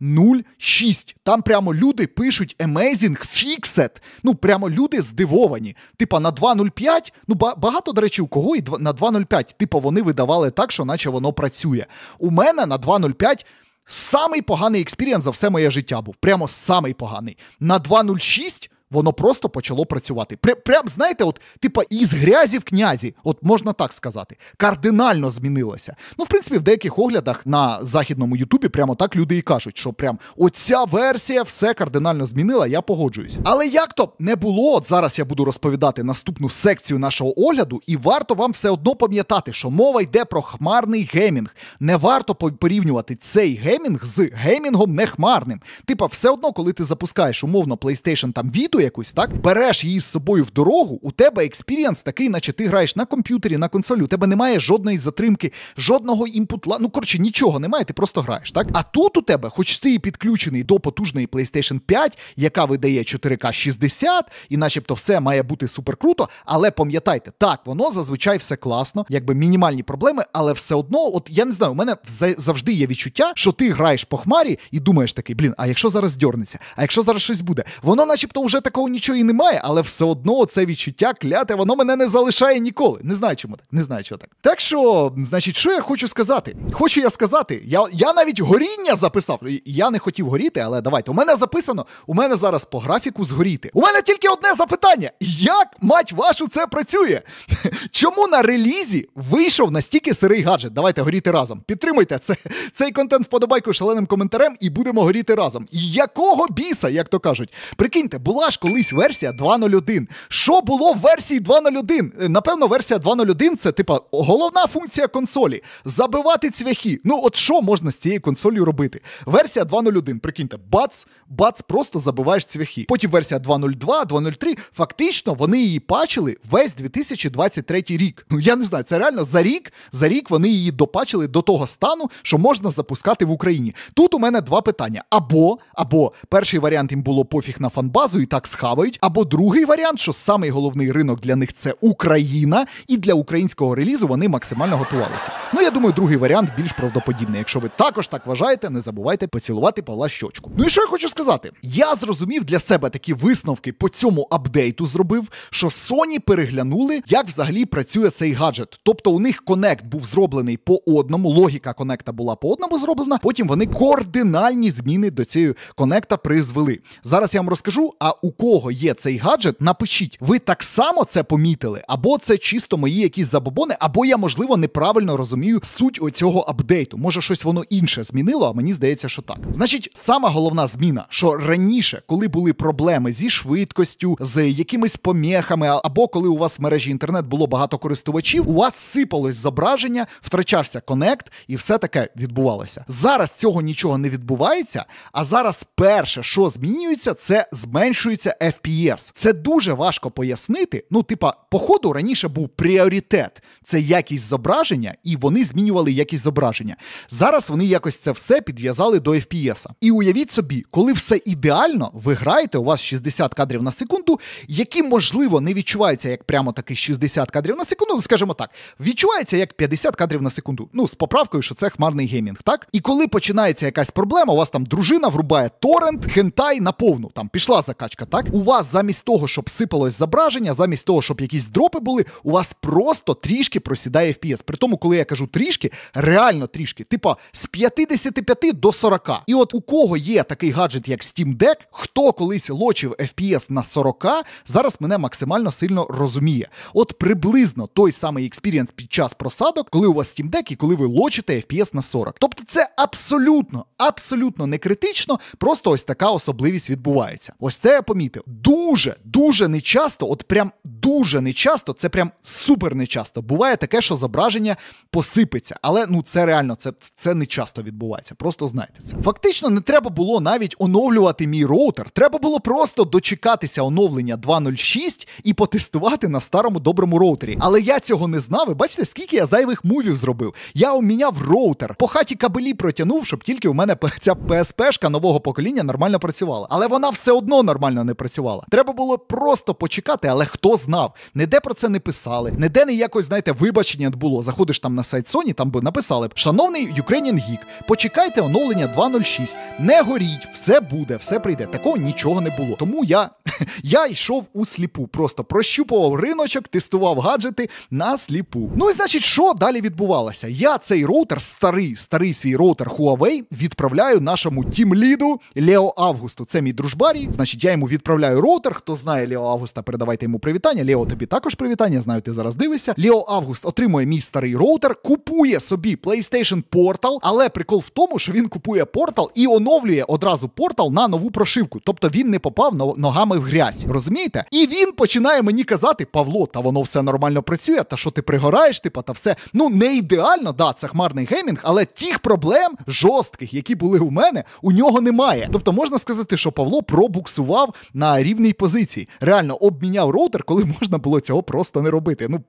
2.06. Там прямо люди пишуть Amazing Fixed. Ну, прямо люди здивовані. Типа на 2.05, ну багато, до речі, у кого і на 2.05. Типа вони видавали так, що наче воно працює. У мене на 2.05. Самий поганий експірієнс за все моє життя був. Прямо самий поганий. На 2.06 воно просто почало працювати. Прям, прям знаєте, от, типа, із грязі в князі, от можна так сказати, кардинально змінилося. Ну, в принципі, в деяких оглядах на західному Ютубі прямо так люди і кажуть, що прям оця версія все кардинально змінила, я погоджуюсь. Але як то не було, от зараз я буду розповідати наступну секцію нашого огляду, і варто вам все одно пам'ятати, що мова йде про хмарний геймінг. Не варто порівнювати цей геймінг з геймінгом нехмарним. Типа, все одно, коли ти запускаєш умовно PlayStation там відео, якусь, так? Береш її з собою в дорогу, у тебе експірієнс такий, наче ти граєш на комп'ютері, на консолі, у тебе немає жодної затримки, жодного імпутла. Ну, коротше, нічого немає, ти просто граєш, так? А тут у тебе, хоч ти і підключений до потужної PlayStation 5, яка видає 4К 60, і начебто все має бути супер круто, але пам'ятайте, так, воно зазвичай все класно, якби мінімальні проблеми, але все одно, от я не знаю, у мене завжди є відчуття, що ти граєш по хмарі і думаєш такий, блін, а якщо зараз дьорнеться, а якщо зараз щось буде, воно начебто вже так такого нічого і немає, але все одно це відчуття кляте, воно мене не залишає ніколи. Не знаю, чому так, не знаю, чого так. Так що, значить, що я хочу сказати? Хочу я сказати, я я навіть горіння записав. Я не хотів горіти, але давайте. У мене записано, у мене зараз по графіку згоріти. У мене тільки одне запитання: як мать вашу це працює? Чому на релізі вийшов настільки сирий гаджет? Давайте горіти разом. Підтримуйте це, цей контент вподобайку шаленим коментарем і будемо горіти разом. Якого біса, як то кажуть? Прикиньте, була ж колись версія 2.01. Що було в версії 2.01? Е, напевно, версія 2.01 це типа головна функція консолі забивати цвяхи. Ну, от що можна з цією консолью робити? Версія 2.01, прикиньте, бац, бац, просто забиваєш цвяхи. Потім версія 2.02, 2.03. Фактично, вони її пачили весь 2023 рік. Ну я не знаю, це реально за рік. За рік вони її допачили до того стану, що можна запускати в Україні. Тут у мене два питання: або, або перший варіант їм було пофіг на фанбазу, і так так схавають. Або другий варіант, що самий головний ринок для них це Україна, і для українського релізу вони максимально готувалися. Ну я думаю, другий варіант більш правдоподібний. Якщо ви також так вважаєте, не забувайте поцілувати Павла щочку. Ну і що я хочу сказати? Я зрозумів для себе такі висновки по цьому апдейту зробив, що Sony переглянули, як взагалі працює цей гаджет. Тобто у них конект був зроблений по одному, логіка конекта була по одному зроблена. Потім вони координальні зміни до цієї конекта призвели. Зараз я вам розкажу. А у кого є цей гаджет, напишіть, ви так само це помітили, або це чисто мої якісь забобони, або я, можливо, неправильно розумію суть оцього апдейту. Може, щось воно інше змінило, а мені здається, що так. Значить, сама головна зміна, що раніше, коли були проблеми зі швидкістю, з якимись поміхами, або коли у вас в мережі інтернет було багато користувачів, у вас сипалось зображення, втрачався коннект, і все таке відбувалося. Зараз цього нічого не відбувається. А зараз перше, що змінюється, це зменшується різниця FPS. Це дуже важко пояснити. Ну, типа, походу раніше був пріоритет. Це якість зображення, і вони змінювали якість зображення. Зараз вони якось це все підв'язали до FPS. І уявіть собі, коли все ідеально, ви граєте, у вас 60 кадрів на секунду, які, можливо, не відчуваються як прямо таки 60 кадрів на секунду, ну, скажімо так, відчувається як 50 кадрів на секунду. Ну, з поправкою, що це хмарний геймінг, так? І коли починається якась проблема, у вас там дружина врубає торрент, хентай наповну. Там пішла закачка так? У вас замість того, щоб сипалось зображення, замість того, щоб якісь дропи були, у вас просто трішки просідає FPS. При тому, коли я кажу трішки, реально трішки, типа з 55 до 40. І от у кого є такий гаджет, як Steam Deck, хто колись лочив FPS на 40, зараз мене максимально сильно розуміє. От приблизно той самий експірієнс під час просадок, коли у вас Steam Deck і коли ви лочите FPS на 40. Тобто це абсолютно, абсолютно не критично, просто ось така особливість відбувається. Ось це я помітив помітив. Дуже, дуже нечасто, от прям дуже нечасто, це прям супер нечасто. Буває таке, що зображення посипеться. Але ну це реально, це це не часто відбувається. Просто знайте це. Фактично, не треба було навіть оновлювати мій роутер. Треба було просто дочекатися оновлення 2.06 і потестувати на старому доброму роутері. Але я цього не знав. Ви Бачите, скільки я зайвих мувів зробив. Я обміняв роутер, по хаті кабелі протягнув, щоб тільки у мене ця PSP-шка нового покоління нормально працювала. Але вона все одно нормально не не працювала. Треба було просто почекати, але хто знав. Ніде про це не писали, ніде не якось, знаєте, вибачення було. Заходиш там на сайт Sony, там би написали: Шановний Ukrainian Geek, почекайте оновлення 2.06, не горіть, все буде, все прийде. Такого нічого не було. Тому я я йшов у сліпу, просто прощупував риночок, тестував гаджети на сліпу. Ну і значить, що далі відбувалося? Я цей роутер, старий, старий свій роутер Huawei, відправляю нашому тімліду Лео Августу. Це мій дружбарій. Значить, я йому відправляю відправляю роутер. Хто знає Лео Августа, передавайте йому привітання. Лео, тобі також привітання. Знаю, ти зараз дивишся. Лео Август отримує мій старий роутер, купує собі PlayStation Portal, але прикол в тому, що він купує портал і оновлює одразу портал на нову прошивку. Тобто він не попав ногами в грязь. Розумієте? І він починає мені казати: Павло, та воно все нормально працює. Та що ти пригораєш, типа, та все. Ну не ідеально, да, це хмарний геймінг, але тих проблем жорстких, які були у мене, у нього немає. Тобто можна сказати, що Павло пробуксував на рівній позиції. Реально обміняв роутер, коли можна було цього просто не робити. Ну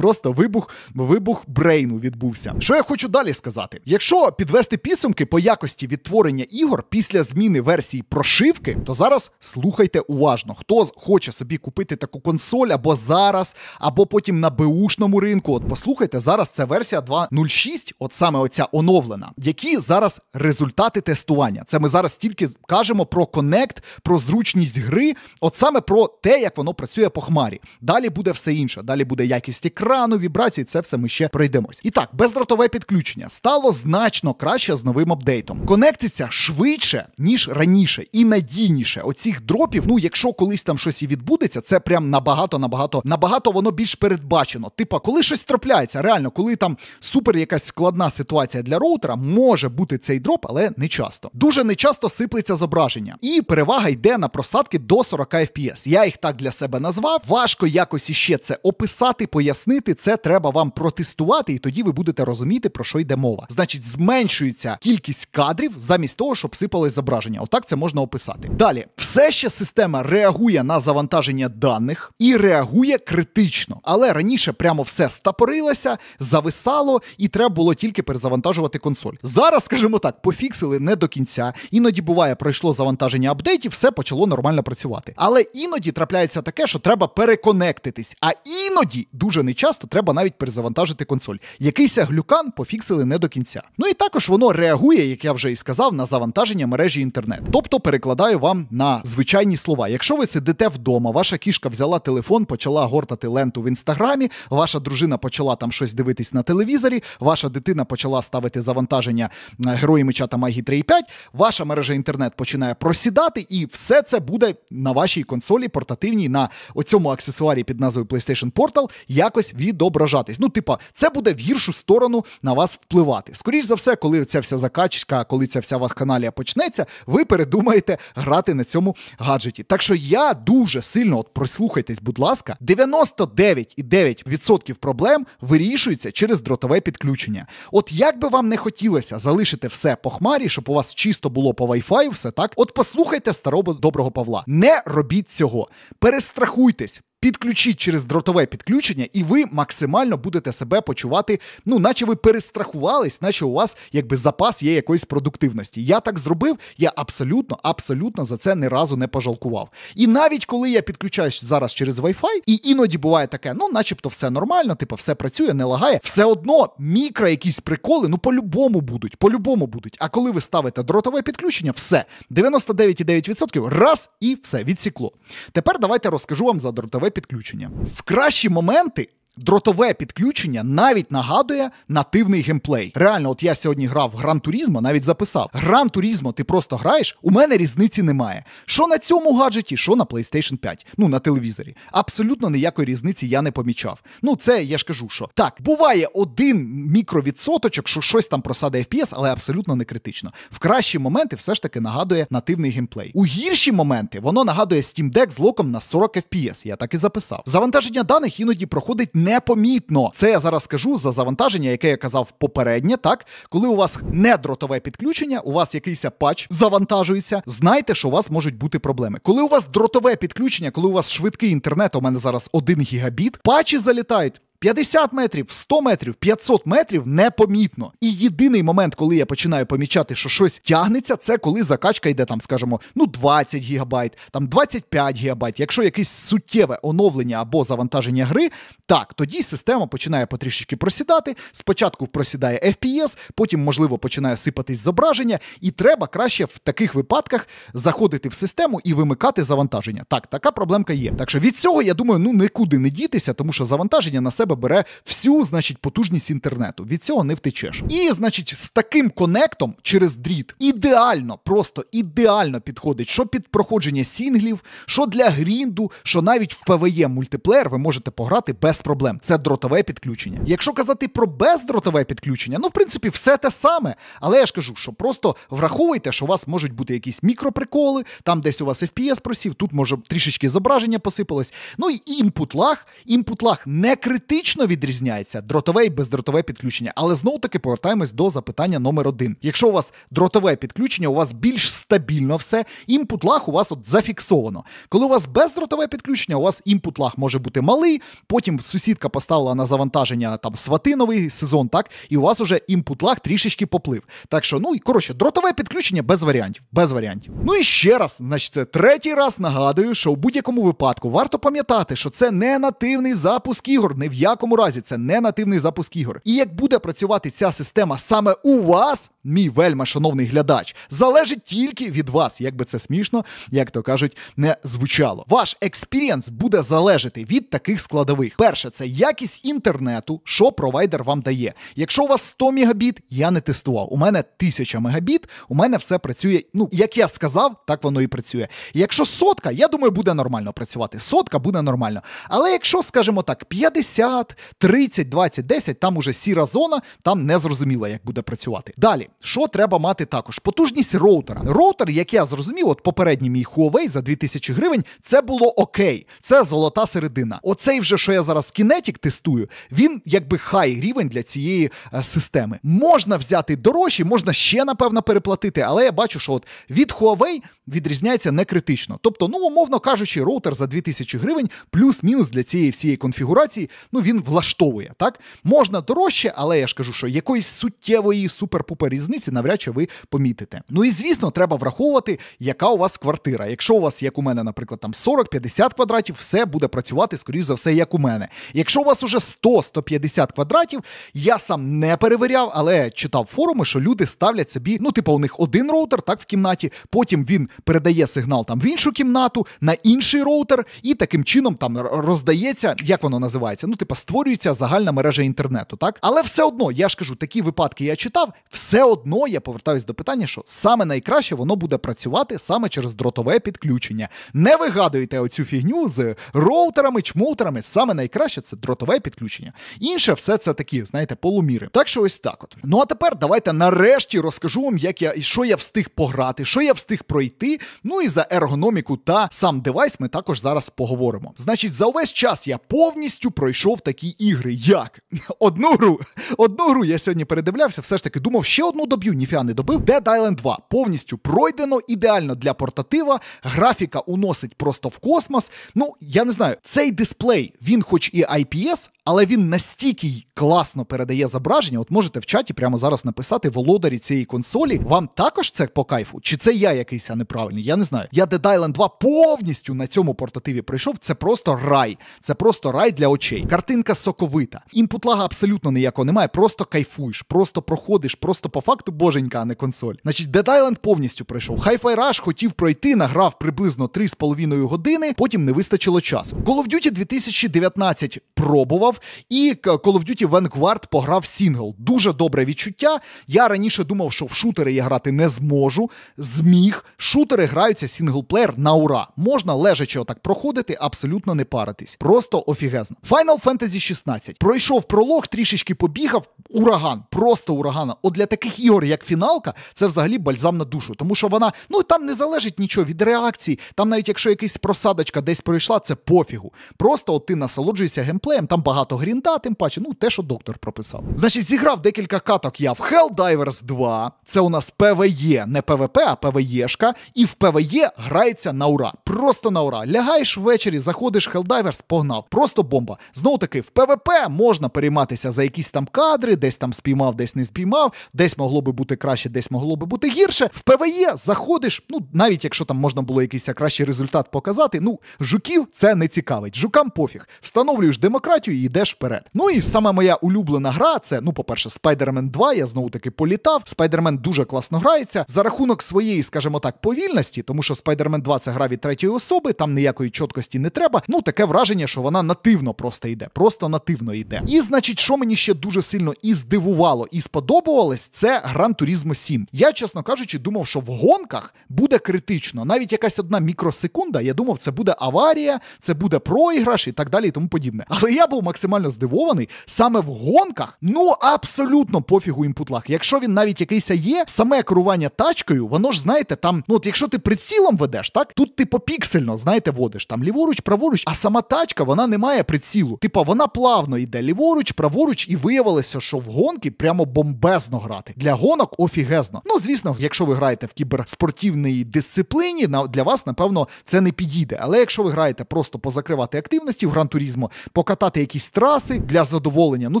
просто вибух, вибух брейну відбувся. Що я хочу далі сказати? Якщо підвести підсумки по якості відтворення ігор після зміни версії прошивки, то зараз слухайте уважно, хто хоче собі купити таку консоль або зараз, або потім на беушному ринку. От послухайте, зараз це версія 2.06, от саме оця оновлена, які зараз результати тестування. Це ми зараз тільки кажемо про конект, про зручність гри, от саме про те, як воно працює по хмарі. Далі буде все інше. Далі буде якість екрану, екрану, вібрації, це все ми ще пройдемось. І так, бездротове підключення стало значно краще з новим апдейтом. Конектиться швидше, ніж раніше, і надійніше. Оцих дропів, ну якщо колись там щось і відбудеться, це прям набагато, набагато, набагато воно більш передбачено. Типа, коли щось трапляється, реально, коли там супер якась складна ситуація для роутера, може бути цей дроп, але не часто. Дуже не часто сиплеться зображення. І перевага йде на просадки до 40 FPS. Я їх так для себе назвав. Важко якось іще це описати, пояснити зробити це, треба вам протестувати, і тоді ви будете розуміти, про що йде мова. Значить, зменшується кількість кадрів замість того, щоб сипали зображення. Отак це можна описати. Далі, все ще система реагує на завантаження даних і реагує критично, але раніше прямо все стапорилося, зависало, і треба було тільки перезавантажувати консоль. Зараз, скажімо так, пофіксили не до кінця. Іноді буває, пройшло завантаження апдейтів, все почало нормально працювати. Але іноді трапляється таке, що треба переконектитись, а іноді дуже не часто треба навіть перезавантажити консоль. Якийся глюкан пофіксили не до кінця. Ну і також воно реагує, як я вже і сказав, на завантаження мережі інтернет. Тобто перекладаю вам на звичайні слова. Якщо ви сидите вдома, ваша кішка взяла телефон, почала гортати ленту в інстаграмі, ваша дружина почала там щось дивитись на телевізорі, ваша дитина почала ставити завантаження е, герої меча та Магії 3.5, ваша мережа інтернет починає просідати, і все це буде на вашій консолі портативній на оцьому аксесуарі під назвою PlayStation Portal якось якось відображатись. Ну, типа, це буде в гіршу сторону на вас впливати. Скоріше за все, коли ця вся закачка, коли ця вся вакханалія почнеться, ви передумаєте грати на цьому гаджеті. Так що я дуже сильно от прослухайтесь, будь ласка, 99,9% проблем вирішується через дротове підключення. От як би вам не хотілося залишити все по хмарі, щоб у вас чисто було по Wi-Fi, все так. От послухайте старого доброго Павла. Не робіть цього. Перестрахуйтесь, Підключіть через дротове підключення, і ви максимально будете себе почувати, ну наче ви перестрахувались, наче у вас якби запас є якоїсь продуктивності. Я так зробив, я абсолютно, абсолютно за це ні разу не пожалкував. І навіть коли я підключаюсь зараз через Wi-Fi, і іноді буває таке, ну, начебто, все нормально, типу, все працює, не лагає, все одно мікро якісь приколи, ну по-любому будуть, по-любому будуть. А коли ви ставите дротове підключення, все 99,9% раз і все відсікло. Тепер давайте розкажу вам за дротове підключення. В кращі моменти дротове підключення навіть нагадує нативний геймплей. Реально, от я сьогодні грав в Гран Турізмо, навіть записав. Гран Турізмо, ти просто граєш, у мене різниці немає. Що на цьому гаджеті, що на PlayStation 5, ну на телевізорі. Абсолютно ніякої різниці я не помічав. Ну, це я ж кажу, що так, буває один мікровідсоточок, що щось там просаде FPS, але абсолютно не критично. В кращі моменти все ж таки нагадує нативний геймплей. У гірші моменти воно нагадує Steam Deck з локом на 40 FPS. Я так і записав. Завантаження даних іноді проходить не непомітно. Це я зараз кажу за завантаження, яке я казав попереднє. Так, коли у вас не дротове підключення, у вас якийсь патч завантажується. Знайте, що у вас можуть бути проблеми. Коли у вас дротове підключення, коли у вас швидкий інтернет, у мене зараз 1 гігабіт, патчі залітають. 50 метрів, 100 метрів, 500 метрів непомітно. І єдиний момент, коли я починаю помічати, що щось тягнеться, це коли закачка йде там, скажімо, ну 20 гігабайт, там 25 гігабайт. Якщо якесь суттєве оновлення або завантаження гри, так тоді система починає потрішечки просідати. Спочатку просідає FPS, потім, можливо, починає сипатись зображення, і треба краще в таких випадках заходити в систему і вимикати завантаження. Так, така проблемка є. Так що від цього я думаю, ну нікуди не дітися, тому що завантаження на себе себе бере всю, значить, потужність інтернету. Від цього не втечеш. І, значить, з таким конектом через дріт ідеально, просто ідеально підходить, що під проходження сінглів, що для грінду, що навіть в PvE мультиплеєр ви можете пограти без проблем. Це дротове підключення. Якщо казати про бездротове підключення, ну в принципі все те саме. Але я ж кажу, що просто враховуйте, що у вас можуть бути якісь мікроприколи, там десь у вас FPS просів, тут може трішечки зображення посипалось. Ну і імпут лаг, імпут лаг не критичний технічно відрізняється дротове і бездротове підключення, але знову таки повертаємось до запитання номер один. Якщо у вас дротове підключення, у вас більш стабільно все, імпут лаг у вас от зафіксовано. Коли у вас бездротове підключення, у вас імпут лаг може бути малий. Потім сусідка поставила на завантаження там сватиновий сезон, так і у вас уже імпут лаг трішечки поплив. Так що, ну і коротше, дротове підключення без варіантів, без варіантів. Ну і ще раз, значить, це третій раз нагадую, що у будь-якому випадку варто пам'ятати, що це не нативний запуск ігор, не в'я якому разі це не нативний запуск ігор. І як буде працювати ця система саме у вас, мій вельма шановний глядач, залежить тільки від вас, як би це смішно, як то кажуть, не звучало. Ваш експірієнс буде залежати від таких складових. Перше, це якість інтернету, що провайдер вам дає. Якщо у вас 100 мегабіт, я не тестував. У мене 1000 мегабіт, у мене все працює. Ну, як я сказав, так воно і працює. Якщо сотка, я думаю, буде нормально працювати. Сотка буде нормально. Але якщо, скажімо так, 50. 50, 30, 20, 10, там уже сіра зона, там не зрозуміло, як буде працювати. Далі, що треба мати також? Потужність роутера. Роутер, як я зрозумів, от попередній мій Huawei за 2000 гривень, це було окей. Це золота середина. Оцей вже, що я зараз Kinetic тестую, він якби хай рівень для цієї е, системи. Можна взяти дорожчі, можна ще, напевно, переплатити, але я бачу, що от від Huawei відрізняється не критично. Тобто, ну, умовно кажучи, роутер за 2000 гривень, плюс-мінус для цієї всієї конфігурації, ну, він він влаштовує. Так можна дорожче, але я ж кажу, що якоїсь суттєвої супер-пупер різниці навряд чи ви помітите. Ну і звісно, треба враховувати, яка у вас квартира. Якщо у вас, як у мене, наприклад, там 40-50 квадратів, все буде працювати, скоріш за все, як у мене. Якщо у вас уже 100-150 квадратів, я сам не перевіряв, але читав форуми, що люди ставлять собі, ну, типу, у них один роутер, так в кімнаті, потім він передає сигнал там в іншу кімнату, на інший роутер, і таким чином там роздається, як воно називається. Ну, типу, типа створюється загальна мережа інтернету, так? Але все одно, я ж кажу, такі випадки я читав, все одно я повертаюсь до питання, що саме найкраще воно буде працювати саме через дротове підключення. Не вигадуйте оцю фігню з роутерами, чмоутерами. Саме найкраще це дротове підключення. Інше все це такі, знаєте, полуміри. Так що ось так от. Ну а тепер давайте нарешті розкажу вам, як я що я встиг пограти, що я встиг пройти. Ну і за ергономіку та сам девайс ми також зараз поговоримо. Значить, за увесь час я повністю пройшов в такі ігри. Як? Одну гру, одну гру я сьогодні передивлявся, все ж таки думав, ще одну доб'ю, ніфіа не добив. Dead Island 2 повністю пройдено, ідеально для портатива. Графіка уносить просто в космос. Ну, я не знаю, цей дисплей, він, хоч і IPS, але він настільки класно передає зображення. От можете в чаті прямо зараз написати володарі цієї консолі. Вам також це по кайфу? Чи це я якийсь неправильний? Я не знаю. Я Dead Island 2 повністю на цьому портативі прийшов. Це просто рай, це просто рай для очей. Картинка соковита. Інпутлага абсолютно ніякого немає. Просто кайфуєш, просто проходиш, просто по факту боженька, а не консоль. Значить, Dead Island повністю прийшов. Hi-Fi Rush хотів пройти, награв приблизно 3,5 години, потім не вистачило часу. Call of Duty 2019 пробував і Call of Duty Vanguard пограв сінгл. Дуже добре відчуття. Я раніше думав, що в шутери я грати не зможу. Зміг. Шутери граються сінглплеєр на ура. Можна лежачи отак проходити, абсолютно не паритись. Просто офігезно. Final Fantasy 16. Пройшов пролог, трішечки побігав. Ураган, просто ураган. От для таких ігор, як фіналка, це взагалі бальзам на душу, тому що вона ну там не залежить нічого від реакції. Там навіть якщо якась просадочка десь пройшла, це пофігу. Просто от ти насолоджуєшся геймплеєм, там багато багато грінда, тим паче, ну те, що доктор прописав. Значить, зіграв декілька каток я в Helldivers 2. Це у нас ПВЕ, не ПВП, а ПВЕшка. І в ПВЕ грається на ура. Просто на ура. Лягаєш ввечері, заходиш Helldivers, погнав. Просто бомба. Знову таки, в ПВП можна перейматися за якісь там кадри, десь там спіймав, десь не спіймав, десь могло би бути краще, десь могло би бути гірше. В ПВЕ заходиш, ну навіть якщо там можна було якийсь кращий результат показати, ну жуків це не цікавить. Жукам пофіг. Встановлюєш демократію і йдеш вперед. Ну і саме моя улюблена гра це, ну, по-перше, Spider-Man 2, я знову таки політав. Spider-Man дуже класно грається. За рахунок своєї, скажімо так, повільності, тому що Spider-Man 2 це гра від третьої особи, там ніякої чіткості не треба. Ну, таке враження, що вона нативно просто йде, просто нативно йде. І, значить, що мені ще дуже сильно і здивувало, і сподобалось, це Gran Turismo 7. Я, чесно кажучи, думав, що в гонках буде критично. Навіть якась одна мікросекунда, я думав, це буде аварія, це буде проіграш і так далі, і тому подібне. Але я був максимально максимально здивований саме в гонках. Ну абсолютно пофігу імпутлаг. Якщо він навіть якийсь є, саме керування тачкою, воно ж знаєте, там, ну от якщо ти прицілом ведеш, так тут ти типу попіксельно, знаєте, водиш там ліворуч, праворуч, а сама тачка вона не має прицілу. Типа вона плавно йде ліворуч, праворуч, і виявилося, що в гонки прямо бомбезно грати. Для гонок офігезно. Ну звісно, якщо ви граєте в кіберспортивній дисципліні, на для вас, напевно, це не підійде. Але якщо ви граєте просто позакривати активності в грантурізмо, покатати якісь траси для задоволення. Ну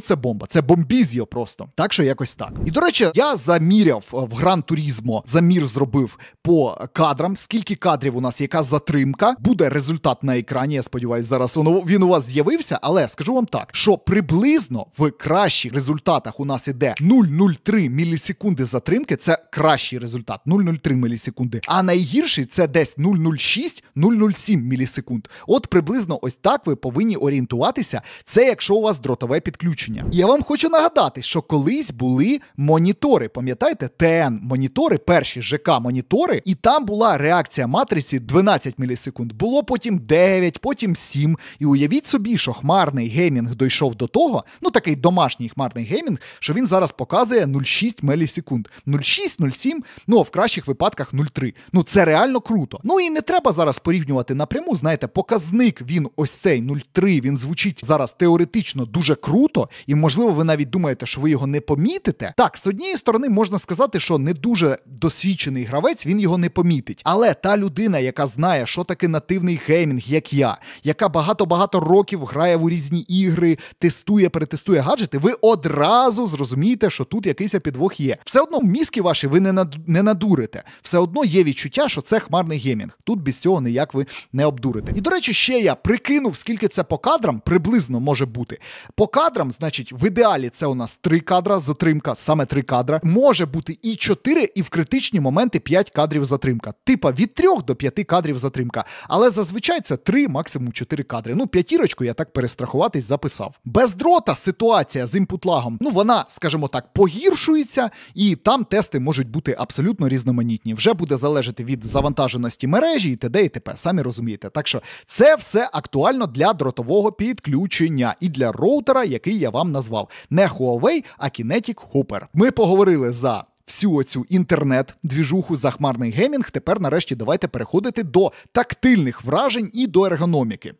це бомба, це бомбізіо просто. Так що якось так. І до речі, я заміряв е, в гран турізмо замір зробив по кадрам. Скільки кадрів у нас, яка затримка? Буде результат на екрані. Я сподіваюся, зараз воно він у вас з'явився, але скажу вам так, що приблизно в кращих результатах у нас іде 0,03 мілісекунди затримки. Це кращий результат 0,03 мілісекунди. А найгірший це десь 0,06, 0,07 мілісекунд. От приблизно ось так ви повинні орієнтуватися. Це це якщо у вас дротове підключення. Я вам хочу нагадати, що колись були монітори, пам'ятаєте, ТН монітори, перші ЖК-монітори, і там була реакція матриці 12 мілісекунд. Було потім 9, потім 7. І уявіть собі, що хмарний геймінг дійшов до того, ну такий домашній хмарний геймінг, що він зараз показує 0,6 мілісекунд. 0,6, 0,7, ну а в кращих випадках 0,3. Ну це реально круто. Ну і не треба зараз порівнювати напряму. Знаєте, показник він ось цей 0,3, він звучить зараз теоретично, теоретично дуже круто, і можливо, ви навіть думаєте, що ви його не помітите. Так, з однієї сторони, можна сказати, що не дуже досвідчений гравець, він його не помітить. Але та людина, яка знає, що таке нативний геймінг, як я, яка багато-багато років грає в різні ігри, тестує, перетестує гаджети, ви одразу зрозумієте, що тут якийсь підвох є. Все одно мізки ваші ви не над... не надурите. Все одно є відчуття, що це хмарний геймінг. Тут без цього ніяк ви не обдурите. І до речі, ще я прикинув, скільки це по кадрам, приблизно може може бути. По кадрам, значить, в ідеалі це у нас три кадра, затримка, саме три кадра. Може бути і чотири, і в критичні моменти п'ять кадрів затримка. Типа від трьох до п'яти кадрів затримка. Але зазвичай це три, максимум чотири кадри. Ну, п'ятірочку я так перестрахуватись записав. Без дрота ситуація з імпутлагом, ну вона, скажімо так, погіршується, і там тести можуть бути абсолютно різноманітні. Вже буде залежати від завантаженості мережі і т.д. і т.п. Самі розумієте. Так що це все актуально для дротового підключення і для роутера, який я вам назвав, не Huawei, а Kinetic Hooper. Ми поговорили за. Всю оцю інтернет-двіжуху за хмарний геймінг тепер нарешті давайте переходити до тактильних вражень і до ергономіки.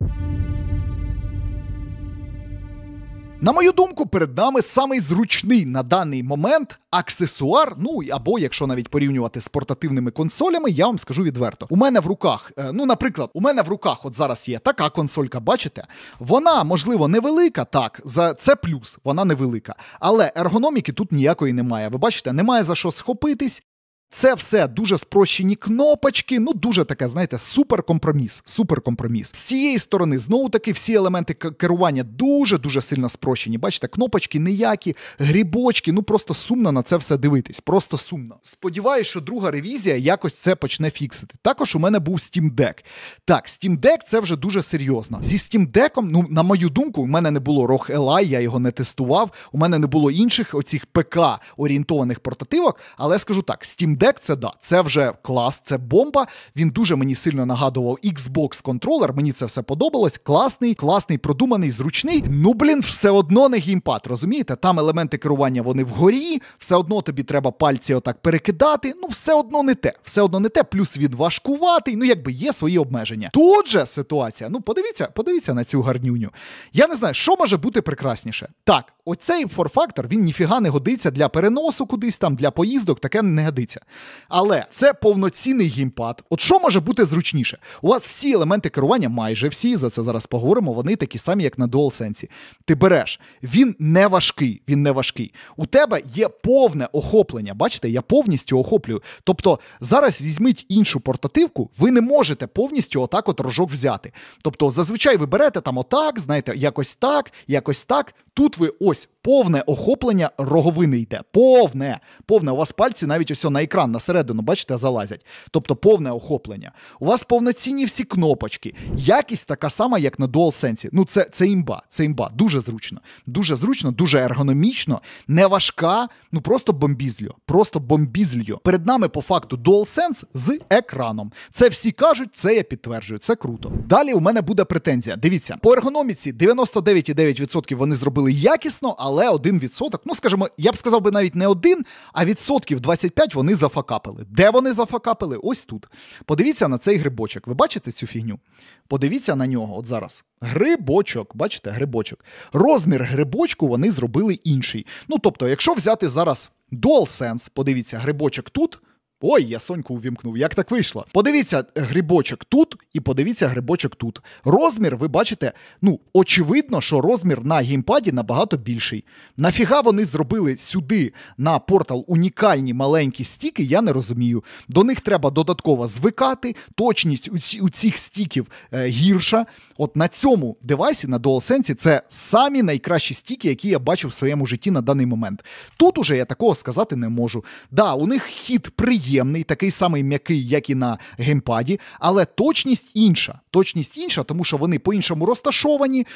На мою думку, перед нами самий зручний на даний момент аксесуар. Ну або якщо навіть порівнювати з портативними консолями, я вам скажу відверто. У мене в руках, е, ну наприклад, у мене в руках, от зараз є така консолька, бачите? Вона можливо невелика, так за це плюс, вона невелика, але ергономіки тут ніякої немає. Ви бачите, немає за що схопитись, це все дуже спрощені кнопочки. Ну дуже таке, знаєте, суперкомпроміс. Суперкомпроміс. З цієї сторони, знову таки, всі елементи керування дуже дуже сильно спрощені. Бачите, кнопочки ніякі, грібочки. Ну просто сумно на це все дивитись. Просто сумно. Сподіваюсь, що друга ревізія якось це почне фіксити. Також у мене був Steam Deck. Так, Steam Deck це вже дуже серйозно. Зі Steam Deck, ну на мою думку, у мене не було рог Ally, я його не тестував. У мене не було інших оцих ПК орієнтованих портативок. Але скажу так, Steam дек це да, це вже клас, це бомба. Він дуже мені сильно нагадував Xbox контролер. Мені це все подобалось. Класний, класний, продуманий, зручний. Ну блін, все одно не геймпад, розумієте? Там елементи керування вони вгорі, все одно тобі треба пальці отак перекидати. Ну, все одно не те, все одно не те, плюс він Ну, якби є свої обмеження. Тут же ситуація. Ну, подивіться, подивіться на цю гарнюню. Я не знаю, що може бути прекрасніше. Так, оцей форфактор він ніфіга не годиться для переносу кудись там, для поїздок, таке не годиться. Але це повноцінний геймпад. От що може бути зручніше? У вас всі елементи керування, майже всі, за це зараз поговоримо, вони такі самі, як на DualSense. Ти береш, він не важкий, він не важкий. У тебе є повне охоплення. Бачите, я повністю охоплюю. Тобто зараз візьміть іншу портативку, ви не можете повністю отак от рожок взяти. Тобто, зазвичай ви берете там отак, знаєте, якось так, якось так. Тут ви ось повне охоплення роговини йде. Повне, повне. У вас пальці навіть ось на екран на середину, бачите, залазять. Тобто повне охоплення. У вас повноцінні всі кнопочки. Якість така сама, як на DualSense. Ну, це це імба, це імба. Дуже зручно. Дуже зручно, дуже ергономічно, не важка. Ну просто бомбізлю. Просто бомбізльо. Перед нами, по факту, DualSense з екраном. Це всі кажуть, це я підтверджую. Це круто. Далі у мене буде претензія. Дивіться, по ергономіці 99,9% вони зробили якісно, але але 1%, ну скажімо, я б сказав би навіть не один, а відсотків 25 вони зафакапили. Де вони зафакапили? Ось тут. Подивіться на цей грибочок. Ви бачите цю фігню? Подивіться на нього от зараз. Грибочок, бачите, грибочок. Розмір грибочку вони зробили інший. Ну тобто, якщо взяти зараз DualSense, подивіться, грибочок тут. Ой, я соньку увімкнув, як так вийшло. Подивіться е, грибочок тут і подивіться грибочок тут. Розмір, ви бачите, ну, очевидно, що розмір на геймпаді набагато більший. Нафіга вони зробили сюди на портал унікальні маленькі стіки, я не розумію. До них треба додатково звикати, точність у цих стіків е, гірша. От на цьому девайсі, на DualSense, це самі найкращі стіки, які я бачив в своєму житті на даний момент. Тут уже я такого сказати не можу. Да, у них хід приємний об'ємний, такий самий м'який, як і на геймпаді, але точність інша точність інша, тому що вони по-іншому розташовані,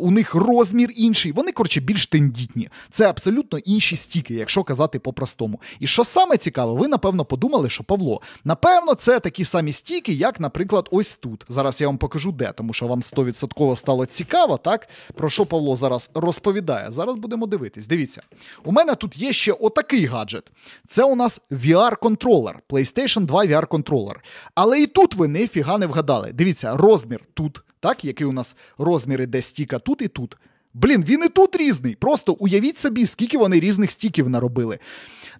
у них розмір інший. Вони, коротше, більш тендітні. Це абсолютно інші стіки, якщо казати по-простому. І що саме цікаве, ви, напевно, подумали, що Павло, напевно, це такі самі стіки, як, наприклад, ось тут. Зараз я вам покажу, де, тому що вам 100% стало цікаво, так? Про що Павло зараз розповідає? Зараз будемо дивитись. Дивіться, у мене тут є ще отакий гаджет. Це у нас VR-контролер, PlayStation 2 VR-контролер. Але і тут ви не фіга не вгадали. Дивіться, розмір тут, так, який у нас розміри, де стіка тут і тут. Блін, він і тут різний. Просто уявіть собі, скільки вони різних стіків наробили.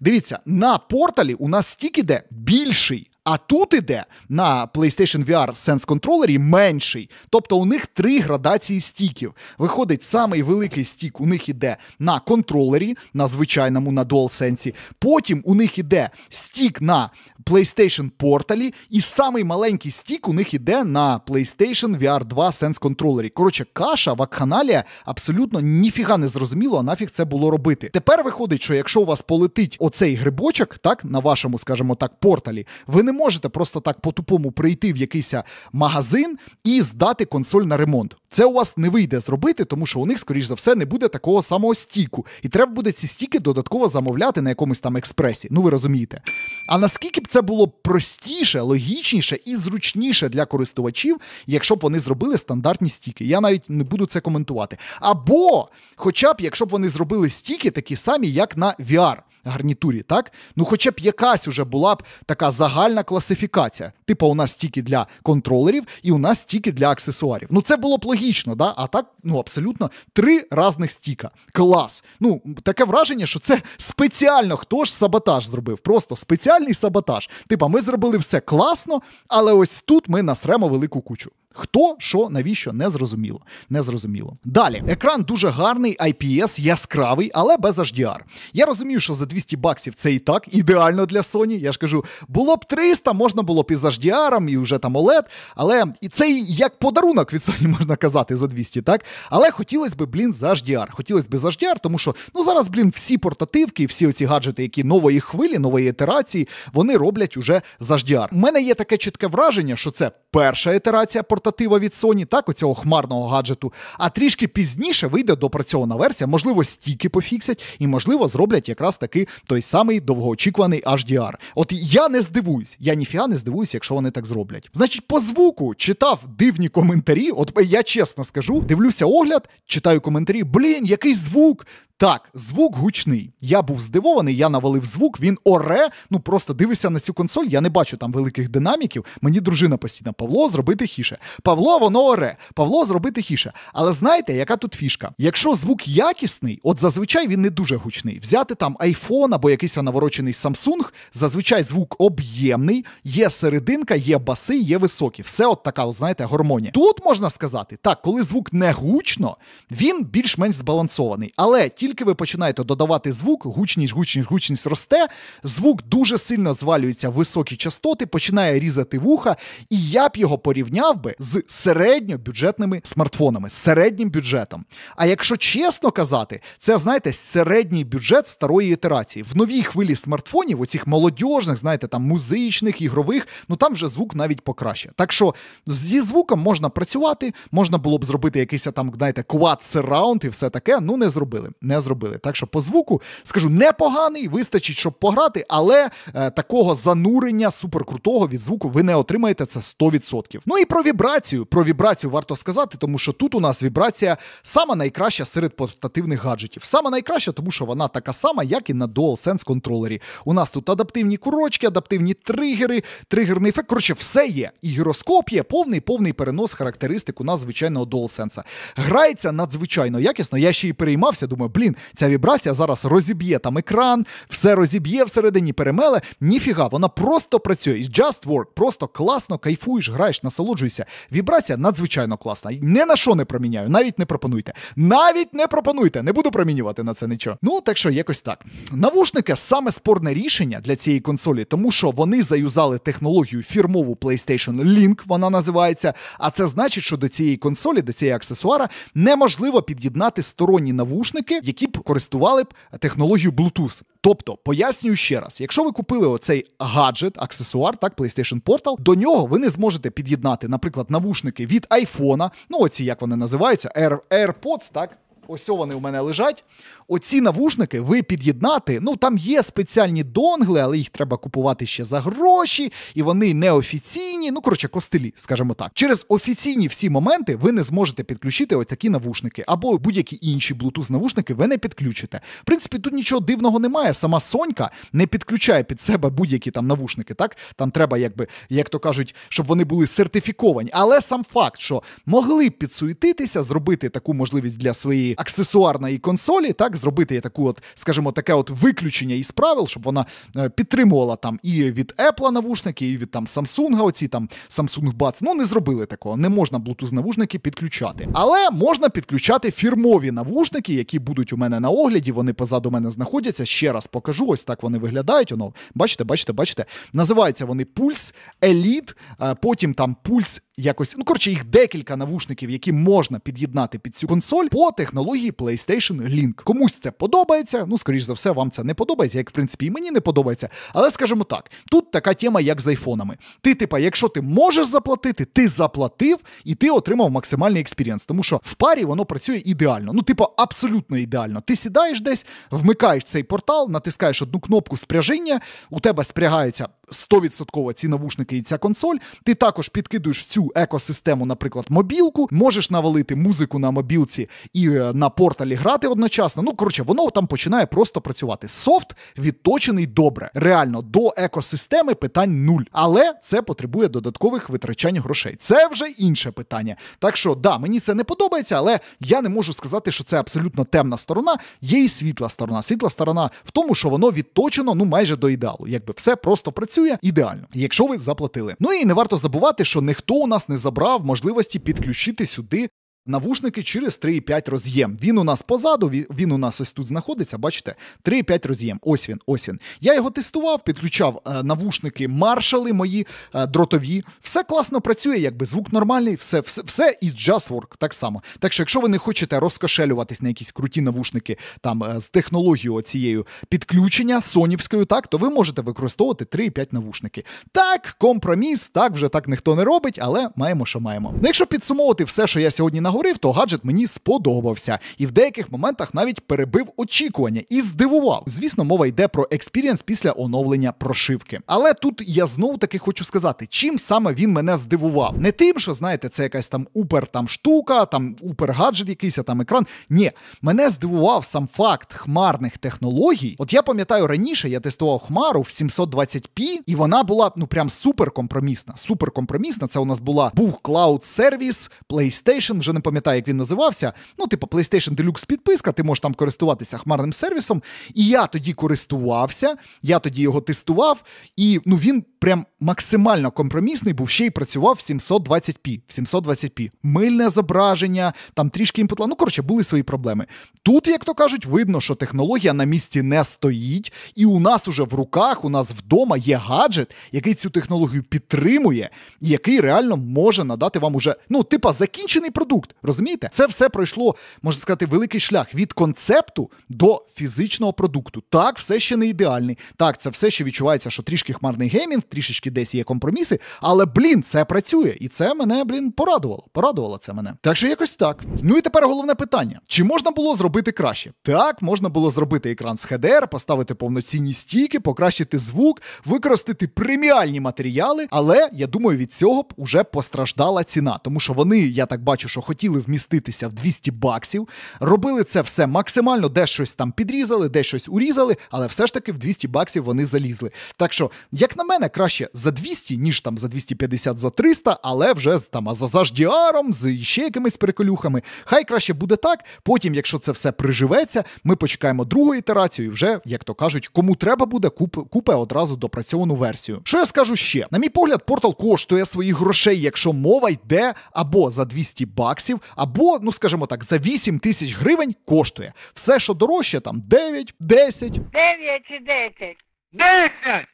Дивіться, на порталі у нас стік іде більший. А тут іде на PlayStation VR Sense контролері менший. Тобто у них три градації стіків. Виходить, самий великий стік у них іде на контролері, на звичайному, на DualSense. Потім у них іде стік на PlayStation порталі, і самий маленький стік у них іде на PlayStation VR 2 Sense контролері. Коротше, каша, вакханалія абсолютно ніфіга не зрозуміло, а нафіг це було робити. Тепер виходить, що якщо у вас полетить оцей грибочок, так, на вашому, скажімо так, порталі, ви не можете просто так по-тупому прийти в якийсь магазин і здати консоль на ремонт. Це у вас не вийде зробити, тому що у них, скоріш за все, не буде такого самого стіку. І треба буде ці стіки додатково замовляти на якомусь там експресі. Ну ви розумієте. А наскільки б це було простіше, логічніше і зручніше для користувачів, якщо б вони зробили стандартні стіки? Я навіть не буду це коментувати. Або, хоча б, якщо б вони зробили стіки, такі самі, як на VR гарнітурі, так? Ну, хоча б якась уже була б така загальна спеціальна класифікація. Типа, у нас тільки для контролерів, і у нас тільки для аксесуарів. Ну це було б логічно, да? А так, ну абсолютно три разних стіка. Клас. Ну, таке враження, що це спеціально хто ж саботаж зробив. Просто спеціальний саботаж. Типа, ми зробили все класно, але ось тут ми насремо велику кучу. Хто що навіщо не зрозуміло? Не зрозуміло. Далі екран дуже гарний, IPS, яскравий, але без HDR. Я розумію, що за 200 баксів це і так ідеально для Sony. Я ж кажу, було б 300, можна було б і з HDR, і вже там OLED, але і це як подарунок від Sony можна казати за 200, так? Але хотілося б, блін, за HDR. Хотілося б за HDR, тому що ну зараз, блін, всі портативки, всі оці гаджети, які нової хвилі, нової ітерації, вони роблять уже за HDR. У мене є таке чітке враження, що це перша ітерація портативки портатива від Sony, так оцього хмарного гаджету. А трішки пізніше вийде допрацьована версія, можливо, стіки пофіксять і, можливо, зроблять якраз таки той самий довгоочікуваний HDR. От я не здивуюсь, я ніфіга не здивуюсь, якщо вони так зроблять. Значить, по звуку читав дивні коментарі. От я чесно скажу, дивлюся огляд, читаю коментарі. Блін, який звук! Так, звук гучний. Я був здивований, я навалив звук, він оре. Ну просто дивися на цю консоль. Я не бачу там великих динаміків. Мені дружина постійно Павло зробити хіше. Павло, воно оре, Павло зроби тихіше. Але знаєте, яка тут фішка? Якщо звук якісний, от зазвичай він не дуже гучний. Взяти там iPhone або якийсь наворочений Samsung, зазвичай звук об'ємний, є серединка, є баси, є високі. Все от така, от, знаєте, гармонія. Тут можна сказати, так, коли звук не гучно, він більш-менш збалансований. Але тільки ви починаєте додавати звук, гучність, гучність, гучність росте, звук дуже сильно звалюється в високі частоти, починає різати вуха, і я б його порівняв би з середньобюджетними смартфонами, з середнім бюджетом. А якщо чесно казати, це знаєте середній бюджет старої ітерації. В новій хвилі смартфонів, оцих молодіжних, знаєте, там музичних, ігрових, ну там вже звук навіть покраще. Так що зі звуком можна працювати, можна було б зробити якийсь там, знаєте, квад сераунд і все таке. Ну не зробили. Не зробили. Так що по звуку скажу непоганий, вистачить, щоб пограти, але е, такого занурення суперкрутого від звуку ви не отримаєте це 100%. Ну і про вібра вібрацію. Про вібрацію варто сказати, тому що тут у нас вібрація сама найкраща серед портативних гаджетів. Сама найкраща, тому що вона така сама, як і на DualSense контролері. У нас тут адаптивні курочки, адаптивні тригери, тригерний ефект. Коротше, все є. І гіроскоп є, повний повний перенос характеристик у нас звичайного DualSense. Грається надзвичайно якісно. Я ще й переймався. Думаю, блін, ця вібрація зараз розіб'є там екран, все розіб'є всередині, перемеле. Ніфіга, вона просто працює. Just work, просто класно, кайфуєш, граєш, насолоджуєшся. Вібрація надзвичайно класна. Не на що не проміняю, навіть не пропонуйте. Навіть не пропонуйте, не буду промінювати на це нічого. Ну так що, якось так. Навушники саме спорне рішення для цієї консолі, тому що вони заюзали технологію фірмову PlayStation Link, вона називається. А це значить, що до цієї консолі, до цієї аксесуара, неможливо під'єднати сторонні навушники, які б користували б технологію Bluetooth. Тобто, пояснюю ще раз: якщо ви купили оцей гаджет, аксесуар, так, PlayStation Portal, до нього ви не зможете під'єднати, наприклад, навушники від айфона, ну оці як вони називаються, Air, AirPods, так. Ось вони у мене лежать. Оці навушники ви під'єднати. Ну там є спеціальні донгли, але їх треба купувати ще за гроші, і вони неофіційні. Ну, коротше, костилі, скажімо так. Через офіційні всі моменти ви не зможете підключити отакі навушники, або будь-які інші Bluetooth-навушники ви не підключите. В принципі, тут нічого дивного немає. Сама Сонька не підключає під себе будь-які там навушники. Так там треба, якби, як то кажуть, щоб вони були сертифіковані. Але сам факт, що могли б підсуетитися, зробити таку можливість для своєї аксесуарної консолі, так зробити я таку, от, скажімо, таке от виключення із правил, щоб вона е, підтримувала там і від Apple навушники, і від там Samsung, оці там Samsung Buds. Ну не зробили такого. Не можна Bluetooth навушники підключати, але можна підключати фірмові навушники, які будуть у мене на огляді. Вони позаду мене знаходяться. Ще раз покажу. Ось так вони виглядають. Воно бачите, бачите, бачите. Називаються вони Пульс Еліт, потім там пульс якось. Ну коротше, їх декілька навушників, які можна під'єднати під цю консоль по технології технології PlayStation Link. Комусь це подобається. Ну, скоріш за все, вам це не подобається, як в принципі і мені не подобається. Але скажімо так, тут така тема, як з айфонами. Ти, типа, якщо ти можеш заплатити, ти заплатив і ти отримав максимальний експірієнс. Тому що в парі воно працює ідеально. Ну, типа, абсолютно ідеально. Ти сідаєш десь, вмикаєш цей портал, натискаєш одну кнопку спряження, у тебе спрягається. 100% ці навушники і ця консоль. Ти також підкидуєш в цю екосистему, наприклад, мобілку, можеш навалити музику на мобілці і е, на порталі грати одночасно. Ну, коротше, воно там починає просто працювати. Софт відточений добре. Реально, до екосистеми питань нуль. Але це потребує додаткових витрачань грошей. Це вже інше питання. Так що, да, мені це не подобається, але я не можу сказати, що це абсолютно темна сторона. Є і світла сторона. Світла сторона в тому, що воно відточено ну майже до ідеалу. Якби все просто працює працює ідеально, якщо ви заплатили. Ну і не варто забувати, що ніхто у нас не забрав можливості підключити сюди навушники через 3,5 роз'єм. Він у нас позаду, він у нас ось тут знаходиться, бачите? 3,5 роз'єм. Ось він, ось він. Я його тестував, підключав е, навушники, маршали мої е, дротові. Все класно працює, якби звук нормальний, все все, все і just work так само. Так що, якщо ви не хочете розкошелюватись на якісь круті навушники там е, з технологією цією підключення сонівською, так то ви можете використовувати 3,5 навушники. Так, компроміс, так вже так ніхто не робить, але маємо, що маємо. Ну, Якщо підсумовувати все, що я сьогодні наговорив, говорив, то гаджет мені сподобався і в деяких моментах навіть перебив очікування і здивував. Звісно, мова йде про експіріенс після оновлення прошивки. Але тут я знову таки хочу сказати, чим саме він мене здивував. Не тим, що знаєте, це якась там упер там штука, там упер гаджет, якийсь а там екран. Ні, мене здивував сам факт хмарних технологій. От я пам'ятаю раніше, я тестував хмару в 720p, і вона була ну прям суперкомпромісна. Суперкомпромісна. Це у нас була був клауд сервіс, PlayStation, вже не не пам'ятаю, як він називався. Ну, типу, PlayStation Deluxe підписка, ти можеш там користуватися хмарним сервісом. І я тоді користувався, я тоді його тестував, і ну він прям максимально компромісний, був ще й працював в 720p. В 720p. Мильне зображення, там трішки імпутла. Ну, коротше, були свої проблеми. Тут, як то кажуть, видно, що технологія на місці не стоїть, і у нас уже в руках, у нас вдома є гаджет, який цю технологію підтримує, і який реально може надати вам уже ну, типа закінчений продукт продукт. Розумієте? Це все пройшло, можна сказати, великий шлях від концепту до фізичного продукту. Так, все ще не ідеальний. Так, це все ще відчувається, що трішки хмарний геймінг, трішечки десь є компроміси, але блін, це працює. І це мене, блін, порадувало. Порадувало це мене. Так що якось так. Ну і тепер головне питання: чи можна було зробити краще? Так, можна було зробити екран з HDR, поставити повноцінні стійки, покращити звук, використати преміальні матеріали. Але я думаю, від цього б уже постраждала ціна, тому що вони, я так бачу, що хоч хотіли вміститися в 200 баксів, робили це все максимально, де щось там підрізали, де щось урізали, але все ж таки в 200 баксів вони залізли. Так що, як на мене, краще за 200, ніж там за 250, за 300, але вже з там за заждіаром, з ще якимись переколюхами. Хай краще буде так. Потім, якщо це все приживеться, ми почекаємо другу ітерацію, і вже, як то кажуть, кому треба буде, купе одразу допрацьовану версію. Що я скажу ще? На мій погляд, портал коштує своїх грошей, якщо мова йде або за 200 баксів баксів, або, ну скажімо так, за 8 тисяч гривень коштує. Все, що дорожче, там 9, 10. 9 чи 10? 10!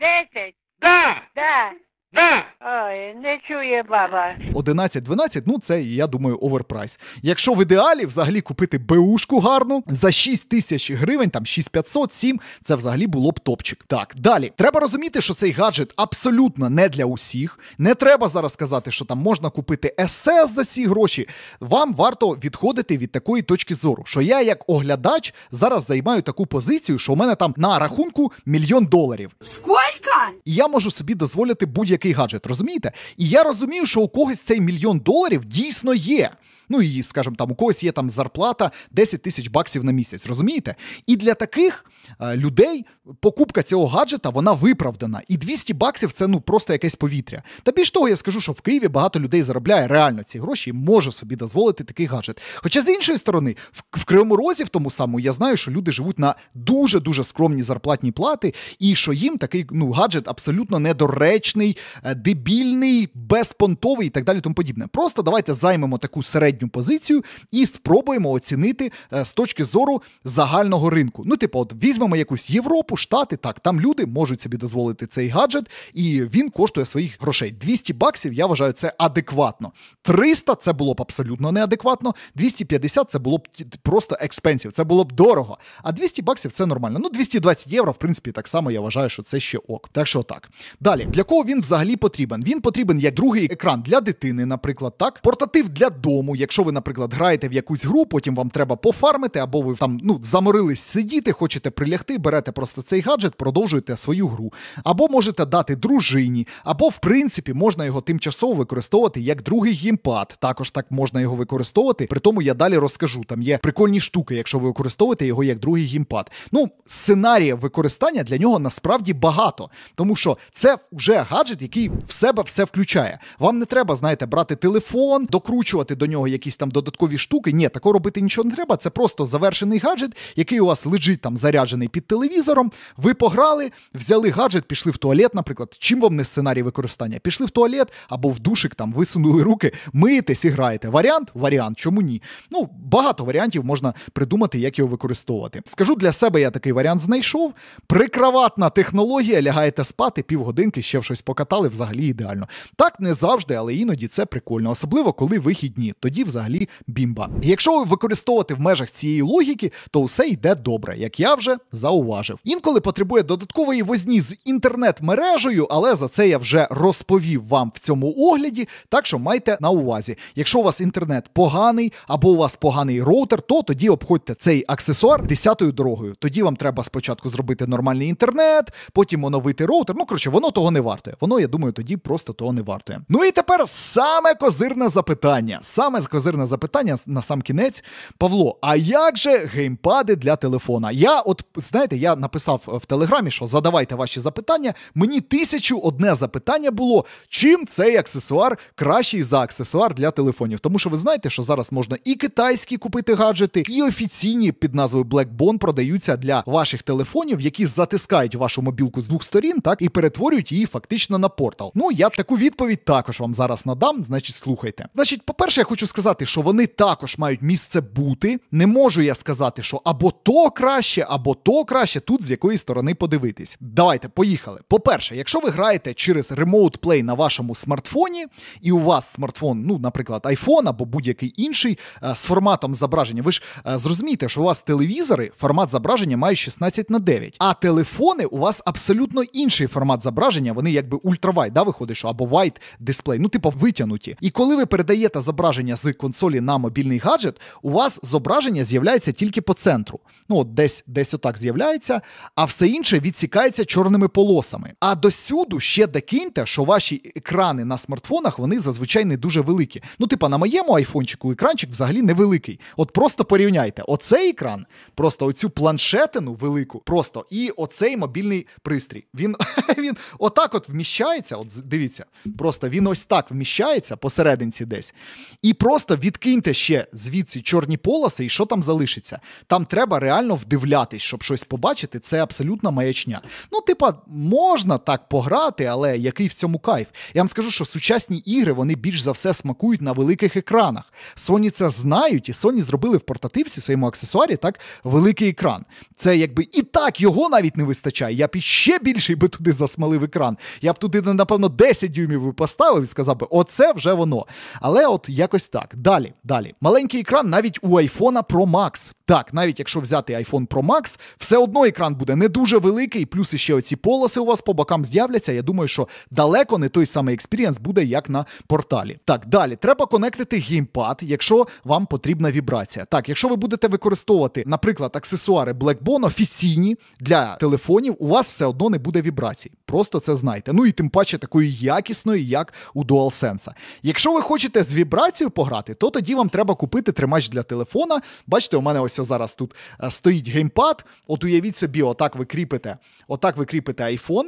10! Да! Да! Ой, не чує баба. 11-12, ну це я думаю оверпрайс. Якщо в ідеалі взагалі купити БУшку гарну за 6 тисяч гривень, там 6500, 7, це взагалі було б топчик. Так, далі треба розуміти, що цей гаджет абсолютно не для усіх. Не треба зараз казати, що там можна купити СС за ці гроші. Вам варто відходити від такої точки зору, що я, як оглядач, зараз займаю таку позицію, що у мене там на рахунку мільйон доларів. Скільки? І я можу собі дозволити будь-яке будь-який гаджет, розумієте? І я розумію, що у когось цей мільйон доларів дійсно є. Ну і, скажімо, там у когось є там зарплата 10 тисяч баксів на місяць. Розумієте? І для таких е, людей покупка цього гаджета вона виправдана. І 200 баксів це ну просто якесь повітря. Та більш того, я скажу, що в Києві багато людей заробляє реально ці гроші і може собі дозволити такий гаджет. Хоча з іншої сторони, в Кривому Розі, в тому самому, я знаю, що люди живуть на дуже дуже скромні зарплатні плати, і що їм такий ну гаджет абсолютно недоречний, е, дебільний, безпонтовий і так далі. Тому подібне. Просто давайте займемо таку середню середню позицію і спробуємо оцінити е, з точки зору загального ринку. Ну, типу, от візьмемо якусь Європу, Штати, так, там люди можуть собі дозволити цей гаджет, і він коштує своїх грошей. 200 баксів, я вважаю, це адекватно. 300 це було б абсолютно неадекватно. 250 це було б просто експенсів, це було б дорого. А 200 баксів це нормально. Ну, 220 євро, в принципі, так само я вважаю, що це ще ок. Так що так. Далі, для кого він взагалі потрібен? Він потрібен як другий екран для дитини, наприклад, так, портатив для дому, як якщо ви, наприклад, граєте в якусь гру, потім вам треба пофармити, або ви там ну заморились сидіти, хочете прилягти, берете просто цей гаджет, продовжуєте свою гру, або можете дати дружині, або в принципі можна його тимчасово використовувати як другий гімпад. Також так можна його використовувати. При тому я далі розкажу. Там є прикольні штуки, якщо ви використовуєте його як другий гімпад. Ну, сценарія використання для нього насправді багато, тому що це вже гаджет, який в себе все включає. Вам не треба, знаєте, брати телефон, докручувати до нього якісь там додаткові штуки. Ні, такого робити нічого не треба. Це просто завершений гаджет, який у вас лежить там заряджений під телевізором. Ви пограли, взяли гаджет, пішли в туалет, наприклад. Чим вам не сценарій використання? Пішли в туалет або в душик, там висунули руки, миєтесь і граєте. Варіант? Варіант, чому ні? Ну, багато варіантів можна придумати, як його використовувати. Скажу для себе, я такий варіант знайшов. Прикроватна технологія, лягаєте спати, півгодинки ще щось покатали, взагалі ідеально. Так не завжди, але іноді це прикольно, особливо коли вихідні. Тоді тоді взагалі бімба. Якщо використовувати в межах цієї логіки, то все йде добре, як я вже зауважив. Інколи потребує додаткової возні з інтернет-мережею, але за це я вже розповів вам в цьому огляді. Так що майте на увазі, якщо у вас інтернет поганий або у вас поганий роутер, то тоді обходьте цей аксесуар десятою дорогою. Тоді вам треба спочатку зробити нормальний інтернет, потім оновити роутер. Ну коротше, воно того не вартує. Воно, я думаю, тоді просто того не вартує. Ну і тепер саме козирне запитання, саме козирне запитання на сам кінець. Павло, а як же геймпади для телефона? Я, от знаєте, я написав е, в телеграмі, що задавайте ваші запитання. Мені тисячу одне запитання було: чим цей аксесуар кращий за аксесуар для телефонів? Тому що ви знаєте, що зараз можна і китайські купити гаджети, і офіційні під назвою Black Bond продаються для ваших телефонів, які затискають вашу мобілку з двох сторін, так і перетворюють її фактично на портал. Ну я таку відповідь також вам зараз надам. Значить, слухайте. Значить, по перше, я хочу сказати сказати, що вони також мають місце бути. Не можу я сказати, що або то краще, або то краще тут з якої сторони подивитись. Давайте, поїхали. По-перше, якщо ви граєте через Remote Play на вашому смартфоні, і у вас смартфон, ну, наприклад, iPhone або будь-який інший е, з форматом зображення, ви ж е, зрозумієте, що у вас телевізори, формат зображення має 16 на 9, а телефони у вас абсолютно інший формат зображення, вони якби ультравайт, да, виходить, що або вайт дисплей, ну, типу, витягнуті. І коли ви передаєте зображення з консолі на мобільний гаджет, у вас зображення з'являється тільки по центру. Ну, от десь десь отак з'являється, а все інше відсікається чорними полосами. А до сюду ще докиньте, що ваші екрани на смартфонах вони зазвичай не дуже великі. Ну, типа, на моєму айфончику екранчик взагалі невеликий. От просто порівняйте: оцей екран, просто оцю планшетину велику, просто і оцей мобільний пристрій. Він він отак от вміщається. От дивіться, просто він ось так вміщається посерединці десь. І просто. Просто відкиньте ще звідси чорні полоси, і що там залишиться. Там треба реально вдивлятись, щоб щось побачити. Це абсолютна маячня. Ну, типа, можна так пограти, але який в цьому кайф? Я вам скажу, що сучасні ігри вони більш за все смакують на великих екранах. Sony це знають, і Sony зробили в портативці своєму аксесуарі так великий екран. Це якби і так його навіть не вистачає. Я б іще більший би туди засмалив екран. Я б туди, напевно, 10 дюймів поставив і сказав би, оце вже воно. Але от якось так. Так, далі, далі. Маленький екран навіть у айфона Pro Max. Так, навіть якщо взяти iPhone Pro Max, все одно екран буде не дуже великий, плюс іще оці полоси у вас по бокам з'являться. Я думаю, що далеко не той самий експірієнс буде, як на порталі. Так, далі треба конектити геймпад, якщо вам потрібна вібрація. Так, якщо ви будете використовувати, наприклад, аксесуари Blackbone офіційні для телефонів, у вас все одно не буде вібрацій. Просто це знайте. Ну і тим паче такої якісної, як у DualSense. Якщо ви хочете з вібрацією пограти, то тоді вам треба купити тримач для телефона. Бачите, у мене ось зараз тут е, стоїть геймпад. От уявіть собі, отак ви кріпите, отак ви кріпите iPhone.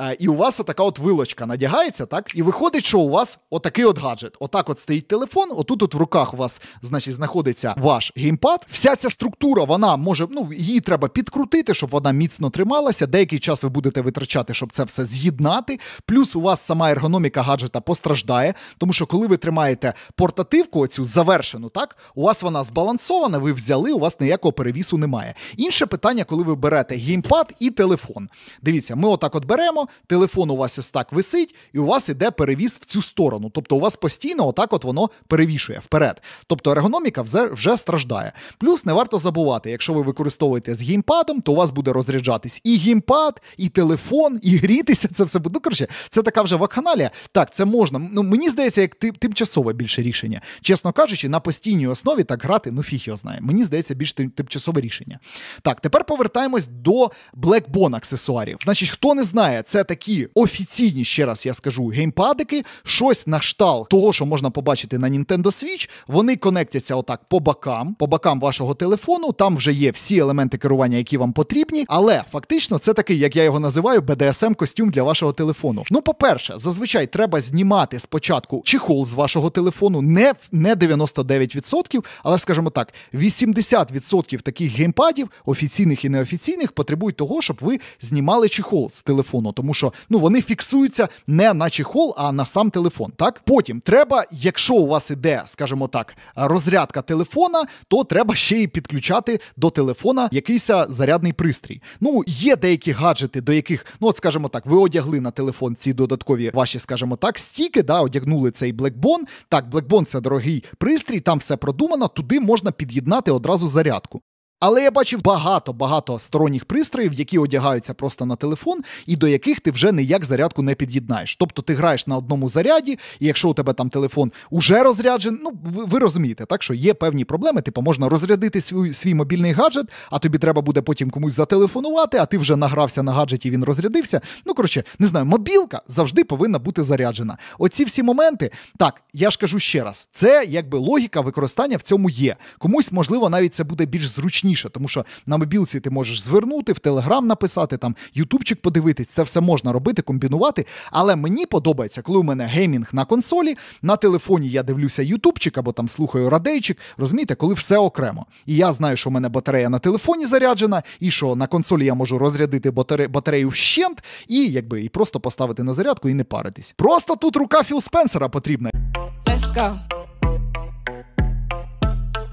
Е, і у вас така от вилочка надягається, так? І виходить, що у вас отакий от гаджет. Отак от стоїть телефон, отут от в руках у вас значить, знаходиться ваш геймпад. Вся ця структура, вона може, ну, її треба підкрутити, щоб вона міцно трималася. Деякий час ви будете витрачати, щоб це все з'єднати. Плюс у вас сама ергономіка гаджета постраждає, тому що коли ви тримаєте портативку, оцю завершену, так, у вас вона збалансована, ви взяли, у вас ніякого перевісу немає. Інше питання, коли ви берете геймпад і телефон. Дивіться, ми отак от беремо беремо, телефон у вас ось так висить, і у вас іде перевіз в цю сторону. Тобто у вас постійно отак от воно перевішує вперед. Тобто ергономіка вже, вже страждає. Плюс не варто забувати, якщо ви використовуєте з геймпадом, то у вас буде розряджатись і геймпад, і телефон, і грітися. Це все буде. Ну, коротше, це така вже вакханалія. Так, це можна. Ну мені здається, як тип, тимчасове більше рішення. Чесно кажучи, на постійній основі так грати, ну фіг його знає. Мені здається, більш тимчасове рішення. Так, тепер повертаємось до Blackbone аксесуарів. Значить, хто не знає немає. Це такі офіційні, ще раз я скажу, геймпадики, щось на штал того, що можна побачити на Nintendo Switch. Вони конектяться отак по бокам, по бокам вашого телефону. Там вже є всі елементи керування, які вам потрібні. Але фактично це такий, як я його називаю, bdsm костюм для вашого телефону. Ну, по-перше, зазвичай треба знімати спочатку чехол з вашого телефону, не не 99%, але скажімо так, 80% таких геймпадів, офіційних і неофіційних, потребують того, щоб ви знімали чехол з телефону телефону, тому що ну вони фіксуються не на чехол, а на сам телефон. Так потім треба, якщо у вас іде, скажімо так, розрядка телефона, то треба ще й підключати до телефона якийсь зарядний пристрій. Ну є деякі гаджети, до яких ну от скажімо так, ви одягли на телефон ці додаткові ваші, скажімо так, стіки, да, одягнули цей Blackbone. Так, Blackbone – це дорогий пристрій, там все продумано. Туди можна під'єднати одразу зарядку. Але я бачив багато-багато сторонніх пристроїв, які одягаються просто на телефон, і до яких ти вже ніяк зарядку не під'єднаєш. Тобто ти граєш на одному заряді, і якщо у тебе там телефон уже розряджений, ну ви, ви розумієте, так що є певні проблеми, типу можна розрядити свій, свій мобільний гаджет, а тобі треба буде потім комусь зателефонувати, а ти вже награвся на гаджеті, він розрядився. Ну коротше, не знаю, мобілка завжди повинна бути заряджена. Оці всі моменти, так я ж кажу ще раз, це якби логіка використання в цьому є. Комусь можливо навіть це буде більш зручно зручніше, тому що на мобілці ти можеш звернути, в Телеграм написати, там Ютубчик подивитись, це все можна робити, комбінувати. Але мені подобається, коли у мене геймінг на консолі, на телефоні я дивлюся Ютубчик або там слухаю радейчик. Розумієте, коли все окремо. І я знаю, що в мене батарея на телефоні заряджена, і що на консолі я можу розрядити батаре... батарею вщент, і якби і просто поставити на зарядку і не паритись. Просто тут рука Філ Спенсера потрібна. Let's go.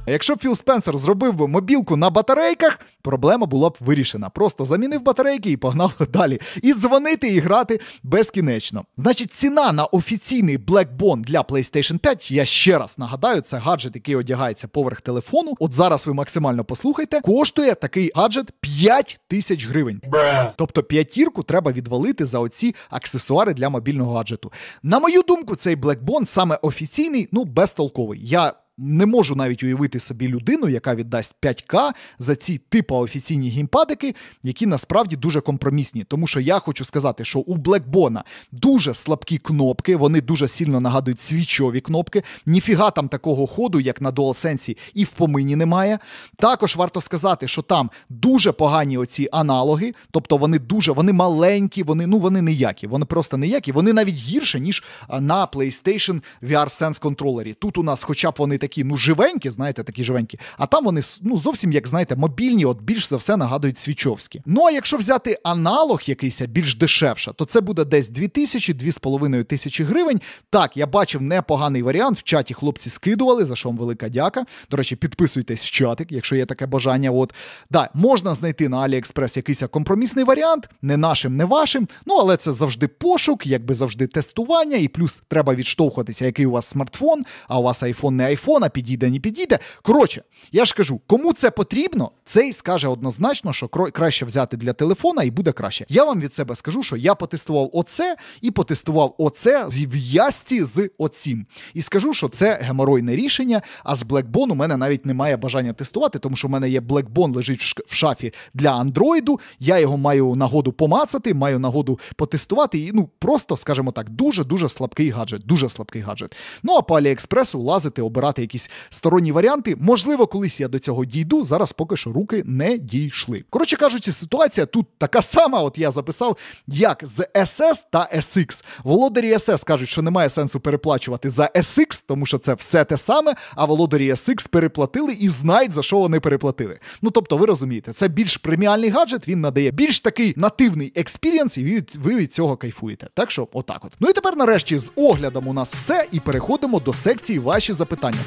А Якщо б Філ Спенсер зробив би мобілку на батарейках, проблема була б вирішена. Просто замінив батарейки і погнав далі. І дзвонити і грати безкінечно. Значить, ціна на офіційний Black Bond для PlayStation 5, я ще раз нагадаю, це гаджет, який одягається поверх телефону. От зараз ви максимально послухайте, коштує такий гаджет 5 тисяч гривень. Бра. Тобто п'ятірку треба відвалити за оці аксесуари для мобільного гаджету. На мою думку, цей Black Bond саме офіційний, ну безтолковий. Я не можу навіть уявити собі людину, яка віддасть 5К за ці типа офіційні гімпадики, які насправді дуже компромісні. Тому що я хочу сказати, що у Blackbone дуже слабкі кнопки, вони дуже сильно нагадують свічові кнопки. Ніфіга там такого ходу, як на DualSense, і в помині немає. Також варто сказати, що там дуже погані оці аналоги, тобто вони дуже вони маленькі, вони ну вони ніякі, вони просто ніякі, вони навіть гірше, ніж на PlayStation VR Sense контролері. Тут у нас, хоча б вони такі такі, ну, живенькі, знаєте, такі живенькі, а там вони ну, зовсім, як знаєте, мобільні, от більш за все нагадують свічовські. Ну а якщо взяти аналог якийсь більш дешевше, то це буде десь 2000-25 тисячі гривень. Так, я бачив непоганий варіант. В чаті хлопці скидували, за що вам велика дяка. До речі, підписуйтесь в чатик, якщо є таке бажання. От да, можна знайти на Aliexpress якийсь компромісний варіант, не нашим, не вашим. Ну але це завжди пошук, якби завжди тестування, і плюс треба відштовхуватися, який у вас смартфон, а у вас iPhone не iPhone телефона підійде, не підійде. Коротше, я ж кажу, кому це потрібно, цей скаже однозначно, що краще взяти для телефона і буде краще. Я вам від себе скажу, що я потестував оце і потестував оце з в'ясті з оцім. І скажу, що це геморойне рішення. А з Blackbone у мене навіть немає бажання тестувати, тому що в мене є Blackbone лежить в шафі для андроїду. Я його маю нагоду помацати, маю нагоду потестувати. І ну просто скажімо так, дуже дуже слабкий гаджет, дуже слабкий гаджет. Ну а по Аліекспресу лазити, обирати якісь сторонні варіанти. Можливо, колись я до цього дійду. Зараз поки що руки не дійшли. Коротше кажучи, ситуація тут така сама. От я записав, як з SS та SX. Володарі SS кажуть, що немає сенсу переплачувати за SX, тому що це все те саме. А володарі SX переплатили і знають за що вони переплатили. Ну тобто, ви розумієте, це більш преміальний гаджет. Він надає більш такий нативний експірієнс, і ви від цього кайфуєте. Так що, отак, от ну і тепер, нарешті, з оглядом у нас все, і переходимо до секції ваші запитання.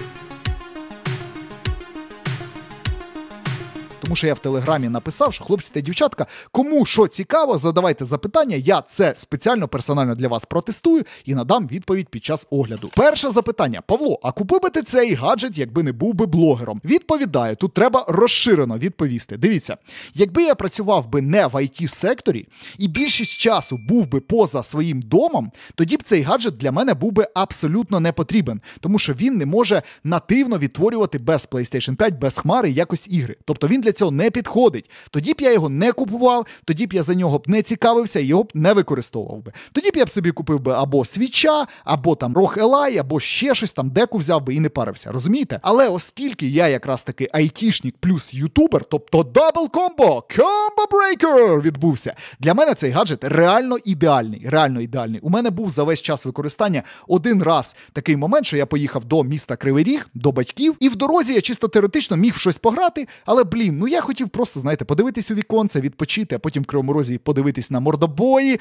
тому що я в телеграмі написав, що хлопці та дівчатка, кому що цікаво, задавайте запитання. Я це спеціально персонально для вас протестую і надам відповідь під час огляду. Перше запитання: Павло, а купив би ти цей гаджет, якби не був би блогером? Відповідаю, тут треба розширено відповісти. Дивіться, якби я працював би не в it секторі і більшість часу був би поза своїм домом, тоді б цей гаджет для мене був би абсолютно не потрібен, тому що він не може нативно відтворювати без PlayStation 5, без хмари якось ігри. Тобто він для цього не підходить. Тоді б я його не купував, тоді б я за нього б не цікавився його б не використовував би. Тоді б я б собі купив би або свіча, або там Рох Елай, або ще щось там, деку взяв би і не парився. Розумієте? Але оскільки я якраз таки айтішник плюс ютубер, тобто дабл комбо, комбо брейкер відбувся. Для мене цей гаджет реально ідеальний. Реально ідеальний. У мене був за весь час використання один раз такий момент, що я поїхав до міста Кривий Ріг, до батьків, і в дорозі я чисто теоретично міг щось пограти, але блін, ну. Ну я хотів просто, знаєте, подивитись у віконце, відпочити, а потім в Кривому Розі подивитись на мордобої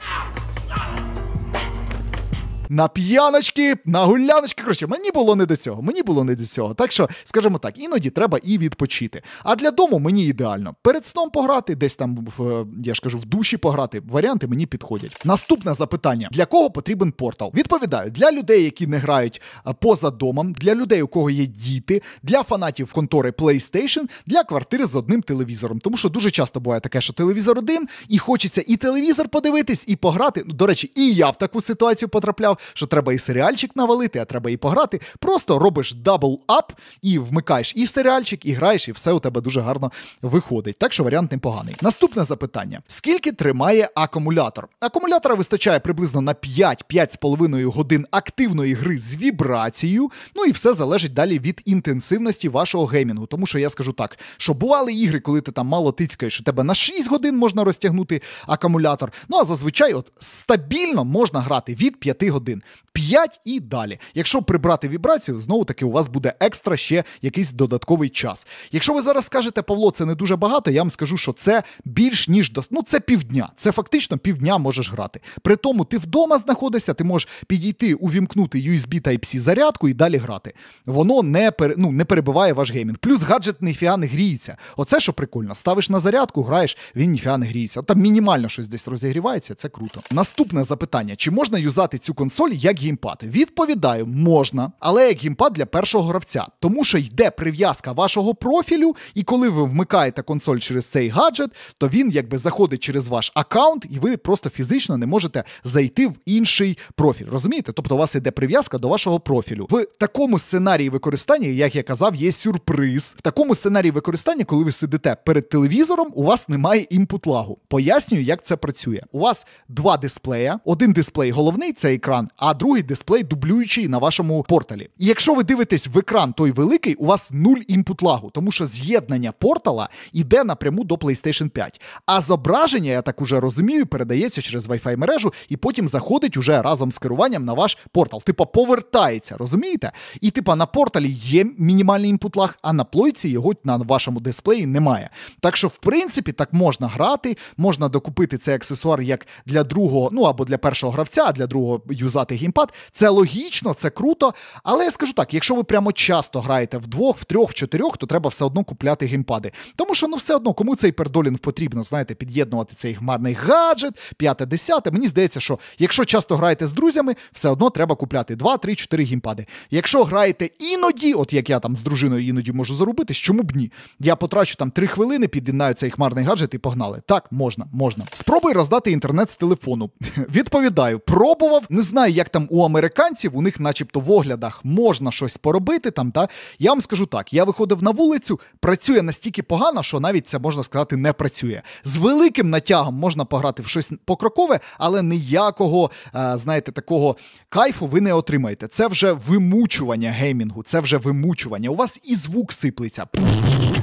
на п'яночки, на гуляночки. Коротше, мені було не до цього. Мені було не до цього. Так що, скажімо так, іноді треба і відпочити. А для дому мені ідеально перед сном пограти, десь там в е, я ж кажу, в душі пограти. Варіанти мені підходять. Наступне запитання: для кого потрібен портал? Відповідаю для людей, які не грають е, поза домом, для людей, у кого є діти, для фанатів контори PlayStation, для квартири з одним телевізором. Тому що дуже часто буває таке, що телевізор один, і хочеться і телевізор подивитись, і пограти. Ну, До речі, і я в таку ситуацію потрапляв казав, що треба і серіальчик навалити, а треба і пограти. Просто робиш дабл ап і вмикаєш і серіальчик, і граєш, і все у тебе дуже гарно виходить. Так що варіант непоганий. Наступне запитання: скільки тримає акумулятор? Акумулятора вистачає приблизно на 5-5,5 годин активної гри з вібрацією. Ну і все залежить далі від інтенсивності вашого геймінгу. Тому що я скажу так, що бували ігри, коли ти там мало тицькаєш, у тебе на 6 годин можна розтягнути акумулятор. Ну а зазвичай, от стабільно можна грати від 5 годин. 1, 5 і далі. Якщо прибрати вібрацію, знову таки у вас буде екстра ще якийсь додатковий час. Якщо ви зараз скажете, Павло, це не дуже багато, я вам скажу, що це більш ніж до... Ну, це півдня. Це фактично півдня можеш грати. При тому ти вдома знаходишся, ти можеш підійти, увімкнути USB Type-C зарядку і далі грати. Воно не пер... ну, не перебиває ваш геймінг. Плюс гаджет ніфіга не гріється. Оце що прикольно, ставиш на зарядку, граєш, він ніфіга не гріється. Там мінімально щось десь розігрівається, це круто. Наступне запитання: чи можна юзати цю консоль? консоль як геймпад? Відповідаю, можна, але як геймпад для першого гравця, тому що йде прив'язка вашого профілю, і коли ви вмикаєте консоль через цей гаджет, то він якби заходить через ваш аккаунт, і ви просто фізично не можете зайти в інший профіль. Розумієте? Тобто у вас йде прив'язка до вашого профілю. В такому сценарії використання, як я казав, є сюрприз. В такому сценарії використання, коли ви сидите перед телевізором, у вас немає імпут лагу. Пояснюю, як це працює. У вас два дисплея. Один дисплей головний це екран екран, а другий дисплей дублюючий на вашому порталі. І якщо ви дивитесь в екран той великий, у вас нуль імпут лагу, тому що з'єднання портала йде напряму до PlayStation 5. А зображення, я так уже розумію, передається через Wi-Fi мережу і потім заходить уже разом з керуванням на ваш портал. Типа повертається, розумієте? І типа на порталі є мінімальний імпут лаг, а на плойці його на вашому дисплеї немає. Так що, в принципі, так можна грати, можна докупити цей аксесуар як для другого, ну або для першого гравця, а для другого юзера вирізати геймпад. Це логічно, це круто. Але я скажу так: якщо ви прямо часто граєте в двох, в трьох, в чотирьох, то треба все одно купляти геймпади. Тому що ну все одно, кому цей пердолінг потрібно, знаєте, під'єднувати цей гмарний гаджет, п'яте, десяте. Мені здається, що якщо часто граєте з друзями, все одно треба купляти два, три, чотири геймпади. Якщо граєте іноді, от як я там з дружиною іноді можу заробити, чому б ні? Я потрачу там три хвилини, під'єднаю цей хмарний гаджет і погнали. Так, можна, можна. Спробуй роздати інтернет з телефону. Відповідаю, пробував, не знаю знаю, як там у американців, у них, начебто, в оглядах можна щось поробити там. Та я вам скажу так: я виходив на вулицю, працює настільки погано, що навіть це можна сказати не працює. З великим натягом можна пограти в щось покрокове, але ніякого, е, знаєте, такого кайфу ви не отримаєте. Це вже вимучування геймінгу, це вже вимучування. У вас і звук сиплеться.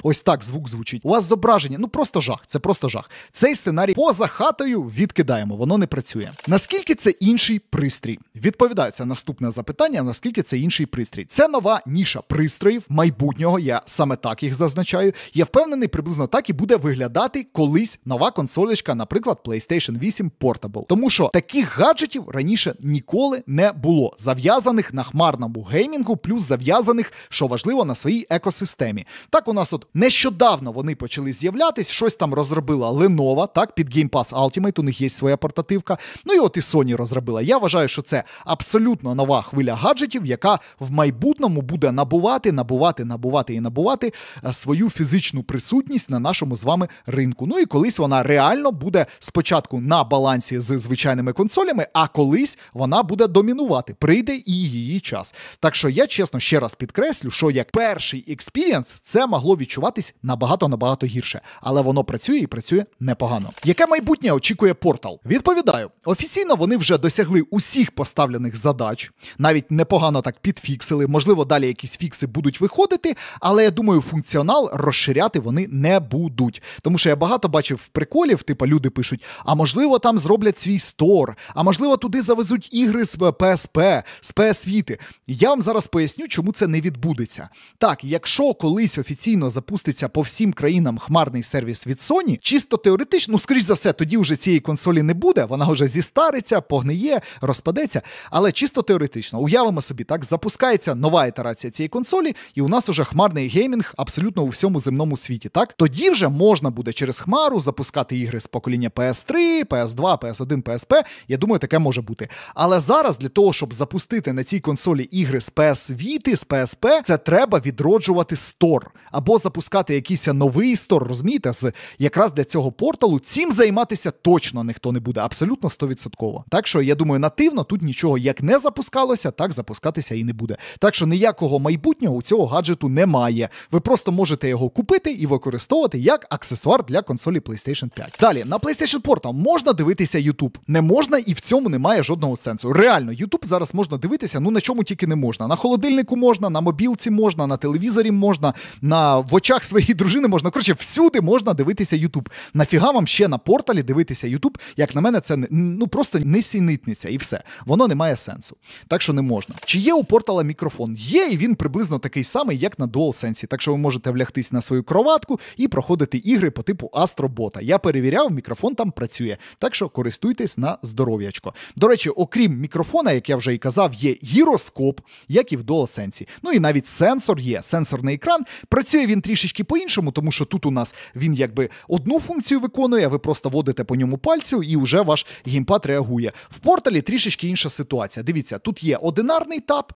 Ось так звук звучить. У вас зображення, ну просто жах, це просто жах. Цей сценарій поза хатою відкидаємо, воно не працює. Наскільки це інший пристрій? пристрій? Відповідається наступне запитання: наскільки це інший пристрій? Це нова ніша пристроїв майбутнього. Я саме так їх зазначаю. Я впевнений, приблизно так і буде виглядати колись нова консолечка, наприклад, PlayStation 8 Portable. Тому що таких гаджетів раніше ніколи не було зав'язаних на хмарному геймінгу, плюс зав'язаних, що важливо, на своїй екосистемі. Так у нас от нещодавно вони почали з'являтись, щось там розробила Lenovo, так під Game Pass Ultimate, у них є своя портативка. Ну і от і Sony розробила. Я вважаю, що що це абсолютно нова хвиля гаджетів, яка в майбутньому буде набувати, набувати, набувати і набувати е, свою фізичну присутність на нашому з вами ринку. Ну і колись вона реально буде спочатку на балансі з звичайними консолями, а колись вона буде домінувати, прийде і її час. Так що я чесно ще раз підкреслю, що як перший експірієнс це могло відчуватись набагато набагато гірше, але воно працює і працює непогано. Яке майбутнє очікує портал? Відповідаю, офіційно вони вже досягли усі всіх поставлених задач, навіть непогано так підфіксили. Можливо, далі якісь фікси будуть виходити, але я думаю, функціонал розширяти вони не будуть. Тому що я багато бачив приколів, типа люди пишуть: а можливо, там зроблять свій стор, а можливо, туди завезуть ігри з PSP, з PS-віти. Я вам зараз поясню, чому це не відбудеться. Так, якщо колись офіційно запуститься по всім країнам хмарний сервіс від Sony, чисто теоретично, ну скоріш за все, тоді вже цієї консолі не буде. Вона вже зістариться, погниє, розпаде попадеться. Але чисто теоретично, уявимо собі, так запускається нова ітерація цієї консолі, і у нас уже хмарний геймінг абсолютно у всьому земному світі. Так тоді вже можна буде через хмару запускати ігри з покоління PS3, PS2, PS1, PSP. Я думаю, таке може бути. Але зараз для того, щоб запустити на цій консолі ігри з PS Vita, з PSP, це треба відроджувати стор або запускати якийсь новий стор, розумієте, з якраз для цього порталу. Цим займатися точно ніхто не буде, абсолютно стовідсотково. Так що я думаю, нативно. Звичайно, тут нічого як не запускалося, так запускатися і не буде. Так що ніякого майбутнього у цього гаджету немає. Ви просто можете його купити і використовувати як аксесуар для консолі PlayStation 5. Далі на PlayStation Portal можна дивитися YouTube. Не можна і в цьому немає жодного сенсу. Реально, YouTube зараз можна дивитися, ну на чому тільки не можна. На холодильнику можна, на мобілці можна, на телевізорі можна, на в очах своєї дружини можна. Коротше, всюди можна дивитися YouTube. Нафіга вам ще на порталі дивитися YouTube? Як на мене, це ну просто несінитниця і все воно не має сенсу. Так що не можна. Чи є у портала мікрофон? Є, і він приблизно такий самий, як на DualSense. Так що ви можете влягтись на свою кроватку і проходити ігри по типу Астробота. Я перевіряв, мікрофон там працює. Так що користуйтесь на здоров'ячко. До речі, окрім мікрофона, як я вже і казав, є гіроскоп, як і в DualSense. Ну і навіть сенсор є, сенсорний екран. Працює він трішечки по-іншому, тому що тут у нас він якби одну функцію виконує, ви просто водите по ньому пальцю, і вже ваш геймпад реагує. В порталі трішечки трішки інша ситуація. Дивіться, тут є одинарний тап.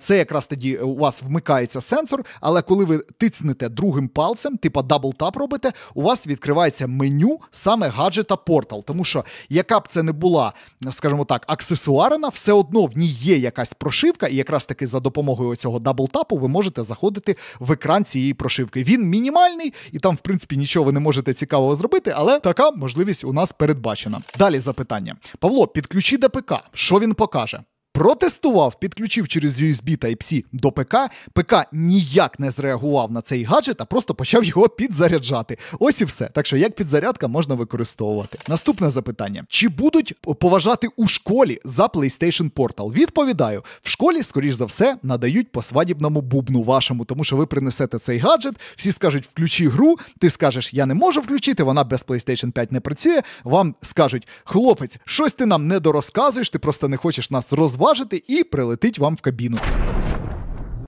Це якраз тоді е, у вас вмикається сенсор, але коли ви тицнете другим пальцем, типа дабл-тап робите, у вас відкривається меню саме гаджета портал. Тому що яка б це не була, скажімо так, аксесуарна, все одно в ній є якась прошивка, і якраз таки за допомогою цього дабл-тапу ви можете заходити в екран цієї прошивки. Він мінімальний, і там, в принципі, нічого ви не можете цікавого зробити, але така можливість у нас передбачена. Далі запитання. Павло, підключи ДПК, що він покаже? протестував, підключив через USB Type-C до ПК. ПК ніяк не зреагував на цей гаджет, а просто почав його підзаряджати. Ось і все. Так що як підзарядка можна використовувати. Наступне запитання: чи будуть поважати у школі за PlayStation Portal? Відповідаю, в школі, скоріш за все, надають по свадібному бубну вашому, тому що ви принесете цей гаджет, всі скажуть, включи гру. Ти скажеш, я не можу включити, вона без PlayStation 5 не працює. Вам скажуть, хлопець, щось ти нам не дорозказуєш, ти просто не хочеш нас розважити заважити і прилетить вам в кабіну.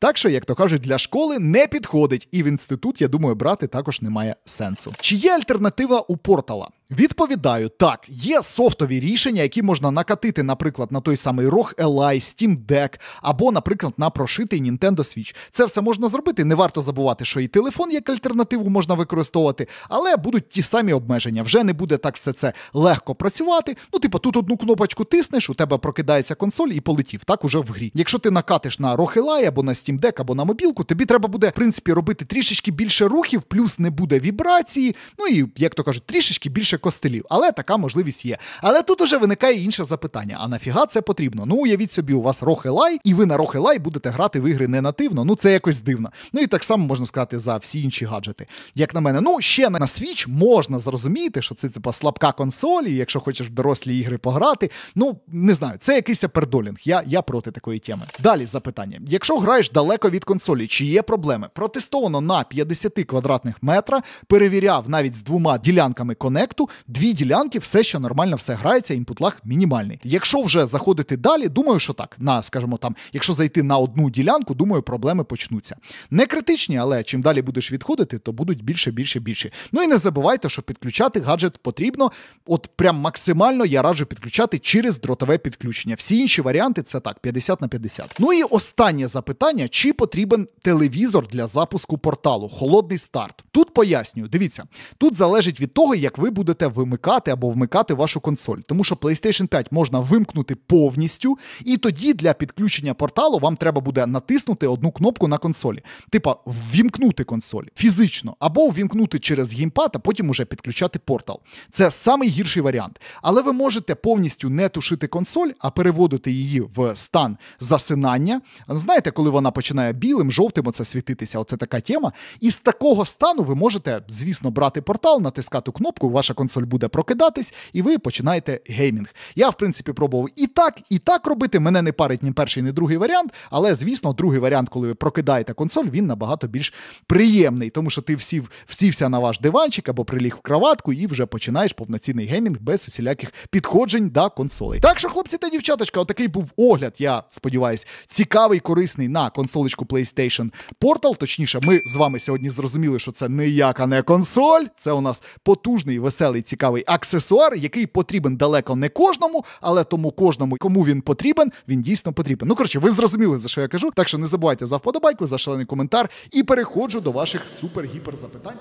Так що, як то кажуть, для школи не підходить, і в інститут, я думаю, брати також немає сенсу. Чи є альтернатива у портала? Відповідаю, так, є софтові рішення, які можна накатити, наприклад, на той самий ROG Ally, Steam Deck, або, наприклад, на прошитий Nintendo Switch. Це все можна зробити. Не варто забувати, що і телефон як альтернативу можна використовувати, але будуть ті самі обмеження. Вже не буде так все це легко працювати. Ну, типу, тут одну кнопочку тиснеш, у тебе прокидається консоль і полетів. Так уже в грі. Якщо ти накатиш на ROG Ally, або на Steam Deck, або на мобілку, тобі треба буде, в принципі, робити трішечки більше рухів, плюс не буде вібрації. Ну і як то кажуть, трішечки більше костелів, але така можливість є. Але тут уже виникає інше запитання: а нафіга це потрібно? Ну, уявіть собі, у вас Рохелай, і ви на Рохелай будете грати в ігри не нативно. Ну це якось дивно. Ну і так само можна сказати за всі інші гаджети. Як на мене, ну ще на Switch можна зрозуміти, що це типа слабка консоль, і якщо хочеш в дорослі ігри пограти. Ну не знаю, це якийсь апердолінг. Я, я проти такої теми. Далі запитання: якщо граєш далеко від консолі, чи є проблеми? Протестовано на 50 квадратних метра, перевіряв навіть з двома ділянками конекту, дві ділянки, все ще нормально, все грається, інпутлаг мінімальний. Якщо вже заходити далі, думаю, що так. На, скажімо там, якщо зайти на одну ділянку, думаю, проблеми почнуться. Не критичні, але чим далі будеш відходити, то будуть більше, більше, більше. Ну і не забувайте, що підключати гаджет потрібно. От прям максимально я раджу підключати через дротове підключення. Всі інші варіанти це так, 50 на 50. Ну і останнє запитання: чи потрібен телевізор для запуску порталу? Холодний старт. Тут пояснюю, дивіться, тут залежить від того, як ви будете будете вимикати або вмикати вашу консоль, тому що PlayStation 5 можна вимкнути повністю, і тоді для підключення порталу вам треба буде натиснути одну кнопку на консолі, типа ввімкнути консоль фізично, або ввімкнути через геймпад, а потім уже підключати портал. Це самий гірший варіант. Але ви можете повністю не тушити консоль, а переводити її в стан засинання. Знаєте, коли вона починає білим, жовтим оце світитися, оце така тема. І з такого стану ви можете, звісно, брати портал, натискати кнопку, ваша консоль консоль буде прокидатись, і ви починаєте геймінг. Я, в принципі, пробував і так, і так робити. Мене не парить ні перший, ні другий варіант. Але, звісно, другий варіант, коли ви прокидаєте консоль, він набагато більш приємний, тому що ти всів, всівся на ваш диванчик або приліг в кроватку і вже починаєш повноцінний геймінг без усіляких підходжень до консолей. Так що, хлопці та дівчаточка, отакий був огляд. Я сподіваюсь, цікавий, корисний на консолечку PlayStation Portal. Точніше, ми з вами сьогодні зрозуміли, що це ніяка не консоль, це у нас потужний веселий веселий цікавий аксесуар, який потрібен далеко не кожному, але тому кожному, кому він потрібен, він дійсно потрібен. Ну коротше, ви зрозуміли, за що я кажу. Так що не забувайте за вподобайку, за шалений коментар і переходжу до ваших супер-гіпер запитань.